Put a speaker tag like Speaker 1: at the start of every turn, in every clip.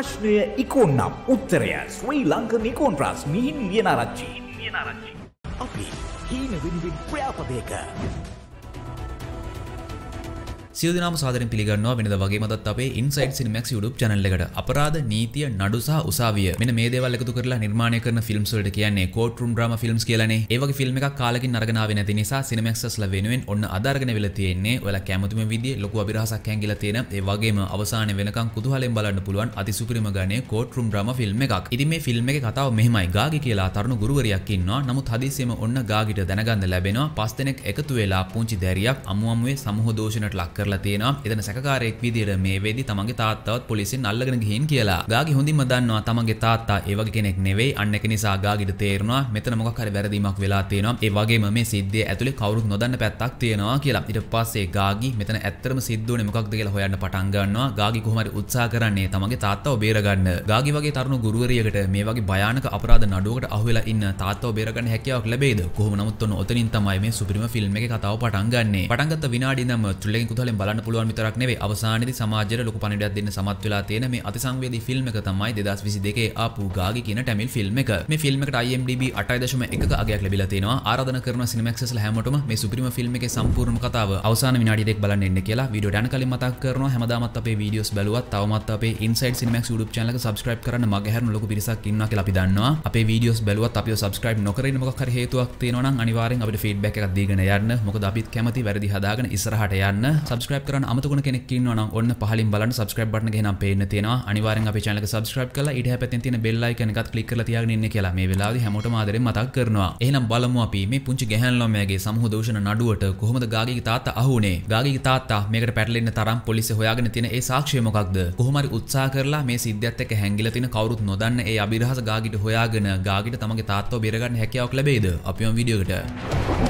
Speaker 1: ප්‍රශ්නය ඉකොන්නම් උත්තරය ස්වී ලංක නිකෝන් ප්‍රස් මිහින් වියනරච්චි වියනරච්චි අපි හීන විනිවින් ප්‍රාපදයක. සියදිනම සාදරෙන් පිළිගන්නවා වෙනද වගේ මදත් අපේ ඉන්සයිඩ් සිනමැක්ස් YouTube channel එකට අපරාධ නීතිය නඩු සහ උසාවිය මෙන්න මේ දේවල් එකතු කරලා නිර්මාණය කරන ෆිල්ම්ස් වලට කියන්නේ කෝට් රූම් ඩ්‍රාමා ෆිල්ම්ස් කියලානේ. ඒ වගේ ෆිල්ම් එකක් කාලෙකින් අරගෙන ආවේ නැති නිසා සිනමැක්ස්ස්ලා වෙනුවෙන් ඔන්න අදාරගෙන වෙලා තියෙන්නේ. ඔයාලා කැමතිම විදිහේ ලොකු අභිරහසක් හැංගිලා තියෙන ඒ වගේම අවසානයේ වෙනකන් කුතුහලෙන් බලන්න පුළුවන් අතිසුපිරිම ගණේ කෝට් රූම් ඩ්‍රාමා ෆිල්ම් එකක්. ඉතින් මේ ෆිල්ම් එකේ කතාව මෙහෙමයි. ගාගි කියලා තරුණ ගුරුවරයෙක් ඉන්නවා. නමුත් හදිසියෙම ඔන්න ගාගිට දැනගන්න ලැබෙනවා පස් දෙනෙක් එකතු වෙලා පුංචි දැරියක් අමුමුවේ සමූහ දෝෂණයට ලක් කරලා තියෙනවා. එතන සැකකාරයෙක් විදියට මේ වෙදි තමන්ගේ තාත්තාවත් පොලිසියෙන් අල්ලගෙන ගිහින් කියලා. ගාගි හොඳින්ම දන්නවා තමන්ගේ තාත්තා ඒ වගේ කෙනෙක් නෙවෙයි. අන්න ඒක නිසා ගාගිට තේරෙනවා මෙතන මොකක් හරි වැරදීමක් වෙලා තියෙනවා. ඒ වගේම මේ සිද්ධිය ඇතුලේ කවුරුත් නොදන්න පැත්තක් තියෙනවා කියලා. ඊට පස්සේ ගාගි මෙතන ඇත්තටම සිද්ධ වුණේ මොකක්ද කියලා හොයන්න පටන් ගන්නවා. ගාගි කොහොම හරි උත්සාහ කරන්නේ තමන්ගේ තාත්තාව බේරගන්න. ගාගි වගේ තරුණ ගුරුවරියකට මේ වගේ භයානක අපරාධ නඩුවකට අහුවෙලා ඉන්න තාත්තාව බේරගන්න හැකියාවක් ලැබෙයිද? කොහොම නමුත් ඔන්න ඔතනින් තමයි මේ සුපිරිම ෆිල්ම් එකේ කතාව පටන් ගන්නෙ. පටන් ගත්ත විනාඩි නම් ත්‍රිලෙකින් කුතුහල පැත්තෙන් බලන්න පුළුවන් විතරක් නෙවෙයි අවසානයේදී සමාජයට ලොකු පණිවිඩයක් දෙන්න සමත් වෙලා තියෙන මේ අතිසංවේදී ෆිල්ම් එක තමයි 2022 ආපු ගාගි කියන ටැමිල් ෆිල්ම් එක. මේ ෆිල්ම් එකට IMDb 8.1ක අගයක් ලැබිලා තියෙනවා. ආරාධනා කරන සිනමැක්ස්ස්ලා හැමෝටම මේ සුපිරිම ෆිල්ම් එකේ සම්පූර්ණ කතාව අවසාන විනාඩි දෙක බලන්න එන්න කියලා වීඩියෝට යන කලින් මතක් කරනවා හැමදාමත් අපේ වීඩියෝස් බලුවත් තවමත් අපේ Inside Cinemax YouTube channel එක subscribe කරන්න මගහැරන ලොකු පිරිසක් ඉන්නවා කියලා අපි දන්නවා. අපේ වීඩියෝස් බලුවත් අපිව subscribe නොකරන මොකක් හරි හේතුවක් තියෙනවා නම් අනිවාර්යෙන් අපිට ෆීඩ්බැක් එකක් දීගෙන යන්න. මොකද අපිත් කැමති වැරදි හදාගෙන ඉස්සරහට යන්න. සබස්ක්‍රප කර අමතුකන කෙනෙක් න්න ඔන්න පහලින් බලන්න සබස්ක්‍රප් බටන හෙනම් පේන තියෙන අනිවාරෙන් අප චනක සබස්ක්‍රප් කල ඉට පැති තින බෙල්ලයි කනකත් ලික් තිය න්න කියලා මේ වෙලා හැමට මාදර මතක් කරනවා එහනම් බලමු අපි මේ පුංචි ගැහැල්ලොමයගේ සමහ දෝෂණ නඩුවට කොහොමද ගාගේ තාත්තා අහුනේ ගාගේ තාත්තා මේකට පැටලෙන්න තරම් පොලිස හොයාගෙන තින ඒ සාක්ෂයමකක්ද කොහොමරි උත්සා කරලා මේ සිද්ධත්තක හැගිල තින කවරුත් නොදන්න ඒ අභිරහස ගාගිට හොයාගෙන ගාගිට තමගේ තාත්ව බෙරගන්න හැකවක් ලබේද අපියම් විඩියෝට.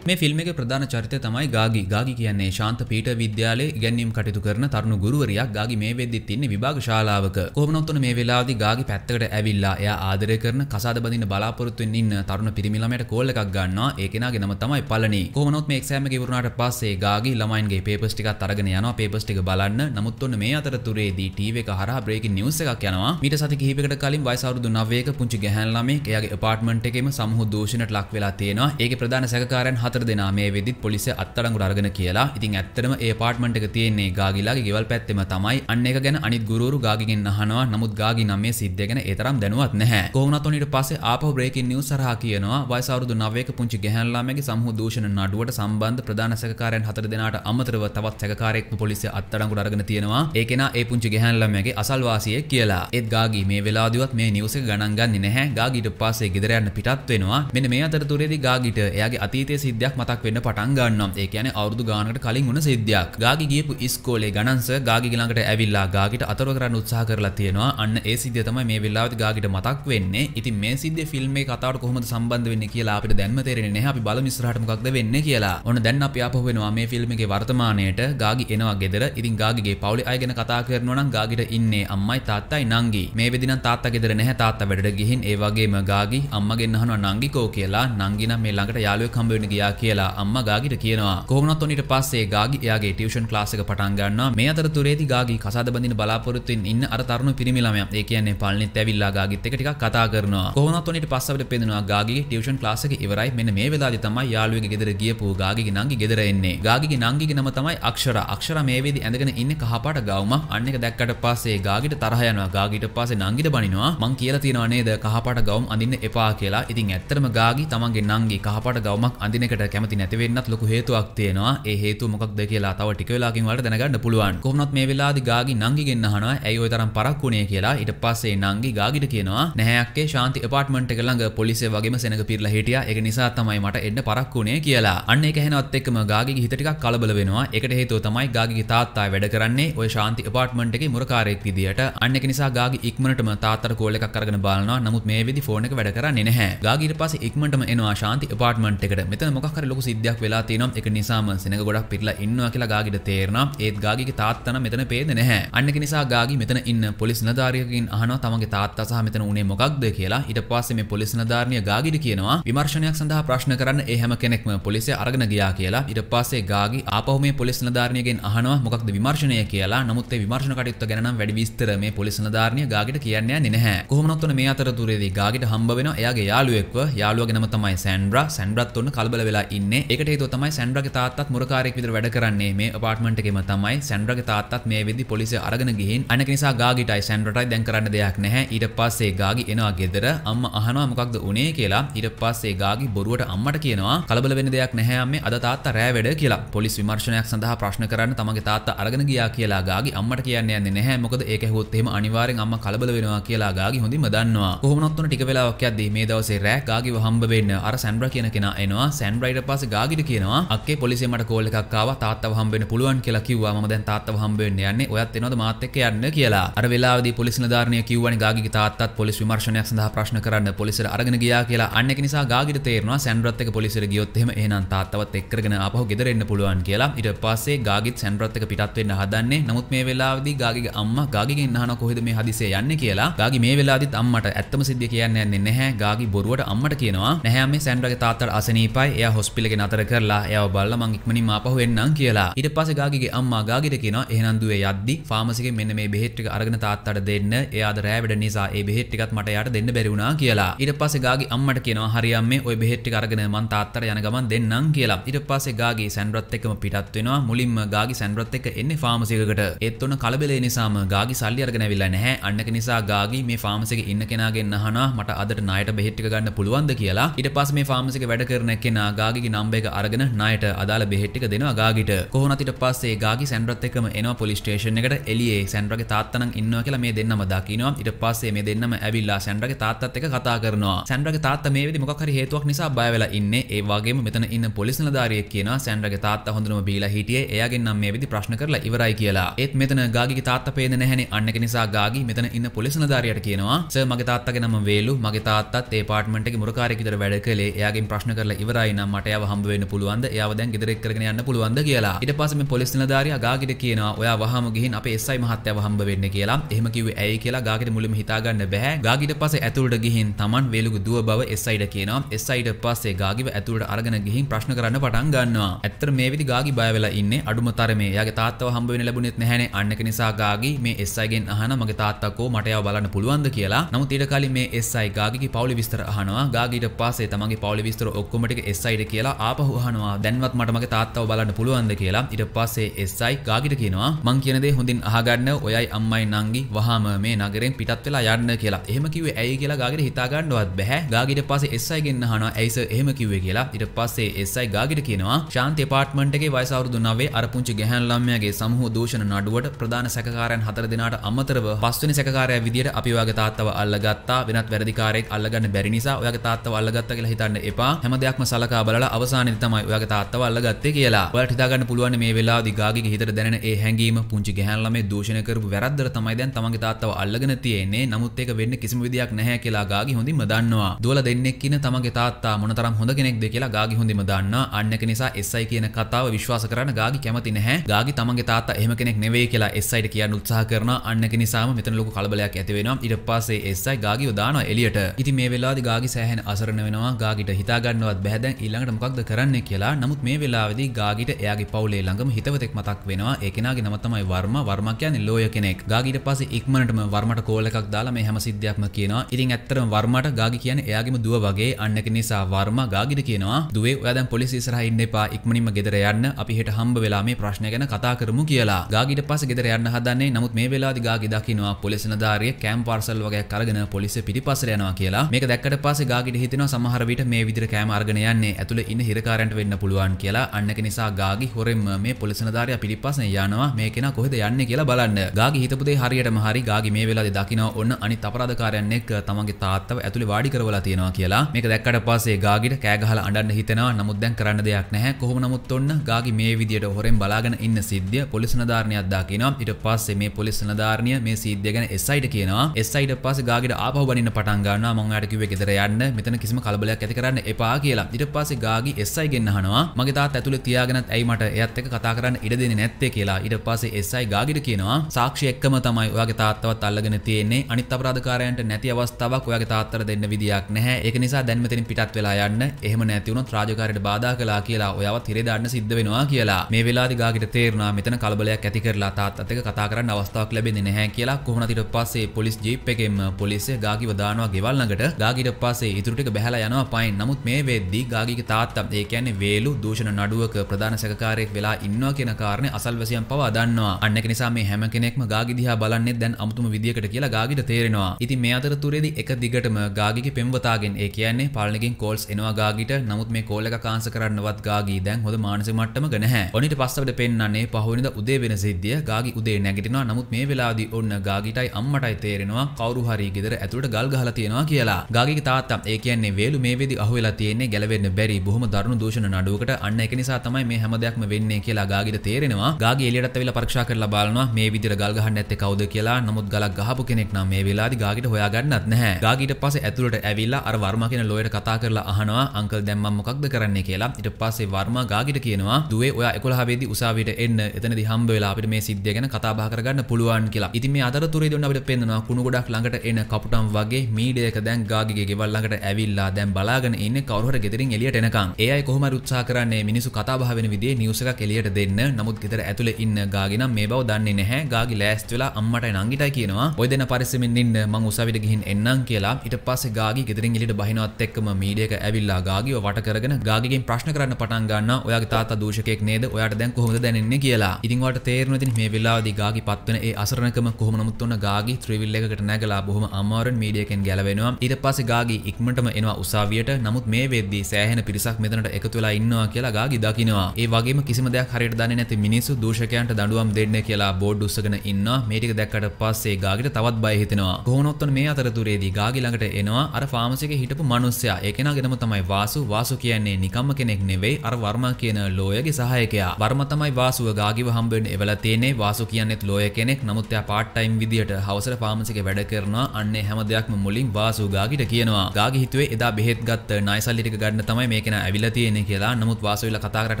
Speaker 1: මේ ෆිල්ම් එක ප්‍රධාන චරිතය තමයි ගාගි ගාගි කියන්නේ ශාන්ත පීට විද්‍යාලයේ ඉගැන්වීම් කටයුතු කරන තරුණ ගුරුවරියක් ගාගි මේ වෙද්දිත් ඉන්නේ විභාග ශාලාවක කොහොම නමුත් මේ වෙලාවේදී ගාගි පැත්තකට ඇවිල්ලා එයා ආදරය කරන කසාද බඳින්න බලාපොරොත්තු වෙන්න ඉන්න තරුණ පිරිමි ළමයට කෝල් එකක් ගන්නවා ඒ කෙනාගේ නම තමයි පළනි කොහොම නමුත් මේ එක්සෑම් එක ඉවරුනාට පස්සේ ගාගි ළමයින්ගේ පේපර්ස් ටිකක් අරගෙන යනවා පේපර්ස් ටික බලන්න නමුත් ඔන්න මේ අතරතුරේදී ටීවී එක හරහා බ්‍රේකින් නිවුස් එකක් යනවා මීට සති කිහිපයකට කලින් වයස අවුරුදු 9ක පුංචි ගැහැණු ළමෙක් එයාගේ අපාර්ට්මන්ට් එකේම සමූහ දූෂණයට ලක් වෙලා තියෙනවා ඒකේ ප්‍රධාන සැකකාරයන් හතර හතර දෙනා මේ වෙදිත් පොලිසිය අත්අඩංගුවට අරගෙන කියලා. ඉතින් ඇත්තටම ඒ අපාර්ට්මන්ට් එක තියෙන්නේ ගාගිලාගේ ගෙවල් පැත්තෙම තමයි. අන්න ඒක ගැන අනිත් ගුරුවරු ගාගිගෙන් අහනවා. නමුත් ගාගි නම් මේ සිද්ධිය ගැන ඒ තරම් දැනුවත් නැහැ. කොහොමනත් උන් ඊට පස්සේ ආපහු breaking news සරහා කියනවා වයස අවුරුදු 9ක පුංචි ගැහැණු ළමයාගේ සමූහ දූෂණ නඩුවට සම්බන්ධ ප්‍රධාන සැකකාරයන් හතර දෙනාට අමතරව තවත් සැකකාරයෙක්ව පොලිසිය අත්අඩංගුවට අරගෙන තියෙනවා. ඒ කෙනා ඒ පුංචි ගැහැණු ළමයාගේ අසල්වාසියෙක් කියලා. ඒත් ගාගි මේ වෙලාවදිවත් මේ news එක ගණන් ගන්නේ නැහැ. ගාගිට පස්සේ ගෙදර යන්න පිටත් වෙනවා. මෙන්න මේ අතරතුරේදී ගාගිට එයාගේ අතීතයේ සිද්ධියක් සිද්ධියක් මතක් වෙන්න පටන් ගන්නවා. ඒ කියන්නේ අවුරුදු ගානකට කලින් වුණ සිද්ධියක්. ගාගි ගියපු ඉස්කෝලේ ගණන්ස ගාගි ළඟට ඇවිල්ලා ගාගිට අතර කරන්න උත්සාහ කරලා තියෙනවා. අන්න ඒ සිද්ධිය තමයි මේ වෙලාවට ගාගිට මතක් වෙන්නේ. ඉතින් මේ සිද්ධිය ෆිල්ම් එකේ කතාවට කොහොමද සම්බන්ධ වෙන්නේ කියලා අපිට දැන්ම තේරෙන්නේ නැහැ. අපි බලමු ඉස්සරහට මොකක්ද වෙන්නේ කියලා. ඔන්න දැන් අපි ආපහු වෙනවා මේ ෆිල්ම් එකේ වර්තමානයට. ගාගි එනවා ගෙදර. ඉතින් ගාගිගේ පවුලේ අය ගැන කතා කරනවා නම් ගාගිට ඉන්නේ අම්මයි තාත්තයි නංගි. මේ වෙදිනම් තාත්තා ගෙදර නැහැ. තාත්තා වැඩට ගිහින් ඒ වගේම ගාගි අම්මගෙන් අහනවා නංගිකෝ කියලා නංගිනම් මේ ළඟට යාළුවෙක් හම්බ වෙන්න ගියා කියලා අම්මා ගාගිට කියනවා. කොහොමනත් උනිට පස්සේ ගාගි එයාගේ ටියුෂන් ක්ලාස් එක පටන් ගන්නවා. මේ අතරතුරේදී ගාගි කසාද බඳින බලාපොරොත්තු වෙමින් ඉන්න අර තරුණ පිරිමි ළමයා. ඒ කියන්නේ පල්නිත් ඇවිල්ලා ගාගිත් එක්ක ටිකක් කතා කරනවා. කොහොමනත් උනිට පස්ස අපිට පේනවා ගාගිගේ ටියුෂන් ක්ලාස් එක ඉවරයි. මෙන්න මේ වෙලාවේදී තමයි යාළුවෙගේ ගෙදර ගියපු ගාගිගේ නංගි ගෙදර එන්නේ. ගාගිගේ නංගිගේ නම තමයි අක්ෂරා. අක්ෂරා මේ වේදී ඇඳගෙන ඉන්නේ කහපාට ගවුමක්. අන්න එක දැක්කට පස්සේ ගාගිට තරහ යනවා. ගාගිට පස්සේ නංගිට බනිනවා. මං කියලා තියෙනවා නේද කහපාට ගවුම් අඳින්න එපා කියලා. ඉතින් ඇත්තටම ගාගි තමන්ගේ නංගි කහපාට ගවුමක් අඳින එකට කැමති නැතිවෙන්නත් ලොකු හේතුවක් තියෙනවා ඒ හේතු මොකක්ද කියලා තව ටික වෙලාකින් වලට දැනගන්න පුළුවන්. කොහොමත් මේ වෙලාවේදී ගාගි නංගිගෙන් අහනවා ඇයි ওই තරම් පරක්කු වුණේ කියලා. ඊට පස්සේ නංගි ගාගිට කියනවා නැහැ අක්කේ ශාන්ති අපාර්ට්මන්ට් එක ළඟ පොලිසිය වගේම සෙනඟ පිරලා හිටියා. ඒක නිසා තමයි මට එන්න පරක්කු වුණේ කියලා. අන්න ඒක ඇහෙනවත් එක්කම ගාගිගේ හිත ටිකක් කලබල වෙනවා. ඒකට හේතුව තමයි ගාගිගේ තාත්තා වැඩ කරන්නේ ඔය ශාන්ති අපාර්ට්මන්ට් එකේ මුරකාරයෙක් විදියට. අන්න ඒක නිසා ගාගි ඉක්මනටම තාත්තට කෝල් එකක් අරගෙන බලනවා. නමුත් මේ වෙදි ෆෝන් එක වැඩ කරන්නේ නැහැ. ගාගි ඊට පස්සේ ඉක්මනටම එනවා ශාන්ති අපාර්ට්මන්ට් එකට. මෙතන මොකක් මොකර ලොක සිද්ධයක් වෙලා තියන එක නිසාම සෙන ගොඩක් පිටලා ඉන්න කියලා ගාගිට තේරන ඒත් ගාගේ තාත්තන මෙතන පේද නැහැ අන්න නිසා ගාගි මෙතන ඉන්න පොලිස් නධාරයකින් අහන තමගේ තාත්තා සහ මෙතන උනේ මොකක්ද කියලා ඊට පස්සේ මේ පොලිස් නධාරණය ගාගිට කියනවා විමර්ශනයක් සඳහා ප්‍රශ්න කරන්න ඒ හැම කෙනෙක්ම පොලිසිය අරගෙන ගියා කියලා ඊට පස්සේ ගාගි ආපහු මේ පොලිස් නධාරණයගෙන් අහනවා මොකක්ද විමර්ශනය කියලා නමුත් ඒ විමර්ශන කටයුත්ත ගැන නම් වැඩි විස්තර මේ පොලිස් නධාරණය ගාගිට කියන්න යන්නේ නැහැ කොහොම නමුත් මේ අතරතුරේදී ගාගිට හම්බ වෙනවා එයාගේ යාළුවෙක්ව යාළුවගේ නම තමයි සෑන්ඩ්‍රා සෑන්ඩ්‍රාත් ඔන්න කලබල වෙලා වෙලා ඉන්න එකට හේතුව තමයි සැන්ඩ්‍රගේ තාත්තත් මුරකාරයෙක් විදිහට වැඩ කරන්නේ මේ අපාර්ට්මන්ට් එකෙම තමයි සැන්ඩ්‍රගේ තාත්තත් මේ වෙද්දි පොලිසිය අරගෙන ගිහින් අනක නිසා ගාගිටයි සැන්ඩ්‍රටයි දැන් කරන්න දෙයක් නැහැ ඊට පස්සේ ගාගි එනවා ගෙදර අම්මා අහනවා මොකක්ද උනේ කියලා ඊට පස්සේ ගාගි බොරුවට අම්මට කියනවා කලබල වෙන්න දෙයක් නැහැ අම්මේ අද තාත්තා රෑ වැඩ කියලා පොලිස් විමර්ශනයක් සඳහා ප්‍රශ්න කරන්න තමගේ තාත්තා අරගෙන ගියා කියලා ගාගි අම්මට කියන්න යන්නේ නැහැ මොකද ඒක ඇහුවොත් එහෙම අනිවාර්යෙන් අම්මා කලබල වෙනවා කියලා ගාගි හොඳින්ම දන්නවා කොහොම නමුත් උන ටික වෙලාවක් යද්දී මේ දවසේ රෑ ගාගිව හම්බ වෙන්න අර සැන්ඩ්‍රා කියන කෙනා එනවා සැන්ඩ්‍රා කරයිට පස ගාගිට කියනවා අක්කේ පොලිසිය මට කෝල් එකක් ආවා තාත්තව හම්බෙන්න පුළුවන් කියලා කිව්වා මම දැන් තාත්තව හම්බෙන්න යන්නේ ඔයත් එනවද මාත් එක්ක යන්න කියලා අර වෙලාවේදී පොලිස් නිලධාරිණිය කිව්වනේ ගාගිගේ තාත්තත් පොලිස් විමර්ශනයක් සඳහා ප්‍රශ්න කරන්න පොලිසියට අරගෙන ගියා කියලා අන්න ඒක නිසා ගාගිට තේරෙනවා සැන්ඩ්‍රත් එක පොලිසියට ගියොත් එහෙම එහෙනම් තාත්තවත් එක්කගෙන ආපහු ගෙදර එන්න පුළුවන් කියලා ඊට පස්සේ ගාගිත් සැන්ඩ්‍රත් එක පිටත් වෙන්න හදන්නේ නමුත් මේ වෙලාවේදී ගාගිගේ අම්මා ගාගිගෙන් අහනවා කොහෙද මේ හදිසිය යන්නේ කියලා ගාගි මේ වෙලාවේදීත් අම්මට ඇත්තම සිද්ධිය කියන්න යන්නේ නැහැ ගාගි බොරුවට අම්මට කියනවා නැහැ මේ සැන්ඩ්‍රගේ තාත්තට අසනීපයි එයා හොස්පිලි නතර කරලා එය බල්ල මං ඉක්මනින් ආපහු එන්නම් කියලා ඊට පස්සේ ගාගිගේ අම්මා ගාගිට කියනවා එහෙනම් දුවේ යද්දි ෆාමසිගේ මෙන්න මේ බෙහෙත් ටික අරගෙන තාත්තට දෙන්න එයාද රෑවැඩ නිසා ඒ බෙහෙත් ටිකත් මට එයාට දෙන්න බැරි වුණා කියලා ඊට පස්සේ ගාගි අම්මට කියනවා හරියම් මේ ওই බෙහෙත් ටික අරගෙන මං තාත්තට යන ගමන් දෙන්නම් කියලා ඊට පස්සේ ගාගි සැන්ඩ්‍රත් එක්කම පිටත් වෙනවා මුලින්ම ගාගි සැන්ඩ්‍රත් එක්ක එන්නේ ෆාමසි එකකට ඒත් ඔන්න කලබලේ නිසාම ගාගි සල්ලි අරගෙන අවිල්ලා නැහැ අන්නක නිසා ගාගි මේ ෆාමසි එකේ ඉන්න කෙනාගෙන් අහනවා මට අදට ණයට බෙහෙත් ටික ගන්න පුළුවන්ද කියලා ඊට පස්සේ මේ ෆාමසි එකේ වැඩ කරන කෙනා ගාගේ නම්බේ අරගෙන නයට අදාල බෙහෙට්ටික දෙනවා ගාගිට කොහොනතිට පස්සේ ගාගි සැන්ඩ්‍රත් එකම එනවා පොලිස්ටේෂන් එකට එලියේ සැන්ඩ්‍රගේ තාත්තන ඉන්නවා කියලා මේ දෙන්නම දකිනවා ඊට පස්සේ මේ දෙන්නම ඇවිල්ලා සැන්ඩ්‍රගේ තාත්තත් එක්ක කතා කරනවා සැන්ඩ්‍රගේ තාත්තා මේ වෙදි මොකක් හරි හේතුවක් නිසා බය වෙලා ඉන්නේ ඒ වගේම මෙතන ඉන්න පොලිස් නිලධාරියෙක් කියනවා සැන්ඩ්‍රගේ තාත්තා හොඳටම බීලා හිටියේ එයාගෙන් නම් මේ වෙදි ප්‍රශ්න කරලා ඉවරයි කියලා ඒත් මෙතන ගාගිගේ තාත්තා පේන්නේ නැහැනේ අන්න ඒක නිසා ගාගි මෙතන ඉන්න පොලිස් නිලධාරියට කියනවා සර් මගේ තාත්තගේ නම වේලු මගේ තාත්තත් ඒ පාර්ට්මන්ට් එකේ මුරකාරයෙක් විතර වැඩ කළේ එයාගෙන් ප්‍රශ්න කරලා ඉවරයි නම් මටය හම්බවෙන්න පුළුවන්ද යා දැන් ගෙදරෙක් කරගෙන යන්න පුළුවන්ද කියලා ඊට පස්සේ මේ පොලිස් නිලධාරිය ගාගිට කියනවා ඔයා වහාම ගිහින් අපේ SI මහත්තයාව හම්බ වෙන්න කියලා එහෙම කිව්වේ ඇයි කියලා ගාගිට මුලින්ම හිතා ගන්න බෑ ගාගිට පස්සේ ඇතුළට ගිහින් Taman වේලුගේ දුව බව SI ට කියනවා SI ට පස්සේ ගාගිව ඇතුළට අරගෙන ගිහින් ප්‍රශ්න කරන්න පටන් ගන්නවා ඇත්තට මේ විදි ගාගි බය වෙලා ඉන්නේ අඩුම තරමේ යාගේ තාත්තව හම්බ වෙන්න ලැබුණෙත් නැහැනේ අන්න ඒක නිසා ගාගි මේ SI ගෙන් අහන මගේ තාත්තකෝ මට යව බලන්න පුළුවන්ද කියලා නමුත් ඊට කලින් මේ SI ගාගිගේ පවුල විස්තර අහනවා ගාගිට පස්සේ තමන්ගේ පවුල විස්තර ඔක්කොම ටික SI ට කියලා ආපහු අහනවා දැන්වත් මට මගේ තාත්තව බලන්න පුළුවන්ද කියලා ඊට පස්සේ එස්යි ගාගිට කියනවා මං කියන දේ හොඳින් අහගන්න ඔයයි අම්මයි නංගි වහාම මේ නගරෙන් පිටත් වෙලා යන්න කියලා එහෙම කිව්වේ ඇයි කියලා ගාගිට හිතා ගන්නවත් බෑ ගාගිට පස්සේ එස්යි ගෙන්න අහනවා ඇයි සර් එහෙම කිව්වේ කියලා ඊට පස්සේ එස්යි ගාගිට කියනවා ශාන්ති අපාර්ට්මන්ට් එකේ වයස අවුරුදු 9 අර පුංචි ගැහැණු ළමයාගේ සමූහ දූෂණ නඩුවට ප්‍රධාන සැකකාරයන් හතර දෙනාට අමතරව පස්වෙනි සැකකාරයා විදියට අපි වාගේ තාත්තව අල්ලගත්තා වෙනත් වැරදිකාරයෙක් අල්ලගන්න බැරි නිසා ඔයාගේ තාත්තව අල්ලගත්තා කියලා හිතන්න එපා හැම දෙයක්ම සලකා බලන්න කරල අවසාන තමයි ඔයාග තාත්තවල්ල ගත්තේ කියලා ඔයාලට හිතාගන්න පුළුවන් මේ වෙලාව දිගාගේ හිතට දැනෙන ඒ හැඟීම පුංචි ගැහැණු ළමේ දූෂණය කරපු වැරද්දට තමයි දැන් තමන්ගේ තාත්තව අල්ලගෙන තියෙන්නේ නමුත් ඒක වෙන්න කිසිම විදියක් නැහැ කියලා ගාගි හොඳින්ම දන්නවා දුවලා දෙන්නෙක් කියන තමන්ගේ තාත්තා මොනතරම් හොඳ කෙනෙක්ද කියලා ගාගි හොඳින්ම දන්නවා අන්න ඒක නිසා SI කියන කතාව විශ්වාස කරන්න ගාගි කැමති නැහැ ගාගි තමන්ගේ තාත්තා එහෙම කෙනෙක් නෙවෙයි කියලා SI ට කියන්න උත්සාහ කරනවා අන්න ඒක නිසාම මෙතන ලොකු කලබලයක් ඇති වෙනවා ඊට පස්සේ SI ගාගිව දානවා එළියට ඉතින් මේ වෙලාවේදී ගාගි සෑහෙන අසරණ වෙනවා ගාගිට හිතාගන්නවත් බැහැ දැන් ඊළඟ ඊළඟට මොකක්ද කරන්න කියලා නමුත් මේ වෙලාවේදී ගාගිට එයාගේ පවුලේ ළඟම හිතවතෙක් මතක් වෙනවා ඒ කෙනාගේ නම තමයි වර්ම වර්ම කියන්නේ ලෝය කෙනෙක් ගාගිට පස්සේ ඉක්මනටම වර්මට කෝල් එකක් දාලා මේ හැම සිද්ධියක්ම කියනවා ඉතින් ඇත්තටම වර්මට ගාගි කියන්නේ එයාගේම දුව වගේ අන්න ඒක නිසා වර්ම ගාගිට කියනවා දුවේ ඔයා දැන් පොලිසිය ඉස්සරහා ඉන්න එපා ඉක්මනින්ම ගෙදර යන්න අපි හෙට හම්බ වෙලා මේ ප්‍රශ්නය ගැන කතා කරමු කියලා ගාගිට පස්සේ ගෙදර යන්න හදන්නේ නමුත් මේ වෙලාවේදී ගාගි දකින්නවා පොලිස් නිලධාරිය කැම් පාර්සල් වගේ කරගෙන පොලිසිය පිටිපස්සට යනවා කියලා මේක දැක්කට පස්සේ ගාගිට හිතෙනවා සමහර විට මේ විදිහට කැම අරගෙන යන්නේ ඇතුළ ඉන්න හිරකාරන්ට වෙන්න පුළුවන් කියලා අන්නක නිසා ගාගි හොරෙම මේ පොලිසනධාරය පිළිපස්සෙන් යනවා මේ කෙනා කොහෙද යන්නේ කියලා බලන්න. ගාගි හිතපු දේ හරියටම හරි ගාගි මේ වෙලාවේ දකින්න ඔන්න අනිත් අපරාධකාරයන් එක්ක තමන්ගේ තාත්තව ඇතුළේ වාඩි කරවලා තියෙනවා කියලා. මේක දැක්කට පස්සේ ගාගිට කෑ ගහලා අඬන්න හිතෙනවා. නමුත් දැන් කරන්න දෙයක් නැහැ. කොහොම නමුත් ඔන්න ගාගි මේ විදියට හොරෙන් බලාගෙන ඉන්න සිද්ධිය පොලිසනධාරණයක් දකිනවා. ඊට පස්සේ මේ පොලිසනධාරණිය මේ සිද්ධිය ගැන එස්යිට කියනවා. එස්යිට පස්සේ ගාගිට ආපහු බනින්න පටන් ගන්නවා. මම ඔයාලට කිව්වේ ගෙදර යන්න. මෙතන කිසිම කලබලයක් ඇති කරන්න එපා කියලා. ඊට පස්සේ පස්සේ ගාගි එස්සයි ගෙන්න්නහනවා මගේ තාත් ඇතුළ තියාගෙනත් ඇයි මට එයත් එක කතා කරන්න ඉඩ දෙන්නේ නැත්තේ කියලා ඊට පස්සේ එස්සයි ගාගිට කියනවා සාක්ෂි එක්කම තමයි ඔයාගේ තාත්තවත් අල්ලගෙන තියෙන්නේ අනිත් අපරාධකාරයන්ට නැති අවස්ථාවක් ඔයාගේ තාත්තට දෙන්න විදියක් නැහැ ඒක නිසා දැන් මෙතනින් පිටත් වෙලා යන්න එහෙම නැති වුණොත් රාජකාරියට බාධා කළා කියලා ඔයාවත් හිරේ දාන්න සිද්ධ වෙනවා කියලා මේ වෙලාවේදී ගාගිට තේරුණා මෙතන කලබලයක් ඇති කරලා තාත්තත් එක්ක කතා කරන්න අවස්ථාවක් ලැබෙන්නේ නැහැ කියලා කොහොමද ඊට පස්සේ පොලිස් ජීප් එකෙන්ම පොලිසිය ගාගිව දානවා ගෙවල් ළඟට ගාගිට පස්සේ ඉතුරු ටික බහැලා යනවා පයින් නමුත් මේ වෙද්දී ගාගිගේ තාත්තත් ඒ කියන්නේ වේලු දූෂණ නඩුවක ප්‍රධාන සැකකාරයෙක් වෙලා ඉන්නවා කියන කාරණේ අසල්වැසියන් පවා දන්නවා. අන්න ඒක නිසා මේ හැම කෙනෙක්ම ගාගි දිහා බලන්නේ දැන් අමුතුම විදියකට කියලා ගාගිට තේරෙනවා. ඉතින් මේ අතරතුරේදී එක දිගටම ගාගිගේ පෙම්වතාගෙන් ඒ කියන්නේ පාලනකින් කෝල්ස් එනවා ගාගිට. නමුත් මේ කෝල් එක කාන්සර් කරන්නවත් ගාගි දැන් හොඳ මානසික මට්ටමක නැහැ. ඔනිට පස්සට පෙන්නන්නේ පහවෙනිදා උදේ වෙන සිද්ධිය. ගාගි උදේ නැගිටිනවා. නමුත් මේ වෙලාවේදී ඔන්න ගාගිටයි අම්මටයි තේරෙනවා කවුරු හරි ගෙදර ඇතුළට ගල් ගහලා තියෙනවා කියලා. ගාගිගේ තාත්තා ඒ කියන්නේ වේලු මේ වෙදි අහුවෙලා තියෙන්නේ ගැලවෙන්න බැරි මේ බොහම දරුණු දූෂණ නඩුවකට අන්න එක නිසා තමයි මේ හැම දෙයක්ම වෙන්නේ කියලා ගාගිට තේරෙනවා. ගාගේ එළියටත් ඇවිල්ලා පරීක්ෂා කරලා බලනවා මේ විදිහට ගල් ගහන්න ඇත්තේ කවුද කියලා. නමුත් ගලක් ගහපු කෙනෙක් නම් මේ වෙලාවේදී ගාගිට හොයාගන්නත් නැහැ. ගාගිට පස්සේ ඇතුළට ඇවිල්ලා අර වර්මා කියන ලෝයරට කතා කරලා අහනවා අංකල් දැන් මම මොකක්ද කරන්නේ කියලා. ඊට පස්සේ වර්මා ගාගිට කියනවා "දුවේ ඔයා 11 වෙනි උසාවියට එන්න. එතනදී හම්බ වෙලා අපිට මේ සිද්ධිය ගැන කතා බහ කරගන්න පුළුවන් කියලා. ඉතින් මේ අතරතුරේදී ඔන්න අපිට පේනවා කුණු ගොඩක් ළඟට එන කපුටම් වගේ මීඩියක දැන් ගාගිගේ ගෙවල් ළඟට ඇවිල්ලා දැන් බලාගෙන ඉන්නේ කවුරු හරි ගෙදරින් එළියට එන වෙනකම් ඒයි කොහම රුත්සා කරන්නේ මිනිසු කතාබහ වෙන විදේ නිවස එක කෙලියට දෙන්න නමුත් ගෙතර ඇතුළ ඉන්න ගාගෙන මේ බව දන්නේ නැහැ ගාගි ලෑස්තුවෙලා අම්මට නංගිටයි කියනවා ඔය දෙන පරිසමෙන් ඉන්න මං උසවිට ගිහින් එන්නම් කියලා ඊට පස්සේ ගාගි ගෙදරින් එළියට බහිනවත් එක්කම මීඩියක ඇවිල්ලා ගාගිව වට කරගෙන ගාගිගෙන් ප්‍රශ්න කරන්න පටන් ගන්නවා ඔයාගේ තාත්තා දූෂකයෙක් නේද ඔයාට දැන් කොහොමද දැනෙන්නේ කියලා ඉතින් ඔයාලට තේරෙනවා ඉතින් මේ වෙලාවේදී ගාගි පත්වන ඒ අසරණකම කොහොම නමුත් ඔන්න ගාගි ත්‍රිවිල් එකකට නැගලා බොහොම අමාරුවෙන් මීඩියකෙන් ගැලවෙනවා ඊට පස්සේ ගාගි ඉක්මනටම එනවා උසාවියට නමුත් මේ වෙද්දී සෑහෙන පිරිස පිරිසක් මෙතනට එකතු වෙලා ඉන්නවා කියලා ගාගි දකිනවා. ඒ වගේම කිසිම දෙයක් හරියට දන්නේ නැති මිනිස්සු දූෂකයන්ට දඬුවම් දෙන්න කියලා බෝඩ් උස්සගෙන ඉන්නවා. මේ ටික දැක්කට පස්සේ ගාගිට තවත් බය හිතෙනවා. කොහොනොත් මේ අතරතුරේදී ගාගි ළඟට එනවා අර ෆාමසිකේ හිටපු මිනිස්සයා. ඒ කෙනාගෙනම තමයි වාසු. වාසු කියන්නේ නිකම්ම කෙනෙක් නෙවෙයි අර වර්මා කියන ලෝයගේ සහායකයා. වර්ම තමයි වාසුව ගාගිව හම්බෙන්න එවලා තියෙන්නේ. වාසු කියන්නේත් ලෝය කෙනෙක්. නමුත් එයා පාට් ටයිම් විදියට හවසට ෆාමසිකේ වැඩ කරනවා. අන්නේ හැම දෙයක්ම මුලින් වාසු ගාගිට කියනවා. ගාගි හිතුවේ එදා බෙහෙත් ගත්ත ණයසල්ලි ටික ගන්න තමයි මේක කෙන ඇවිල තියෙන කියලා නමුත් වාසවිල කතාරට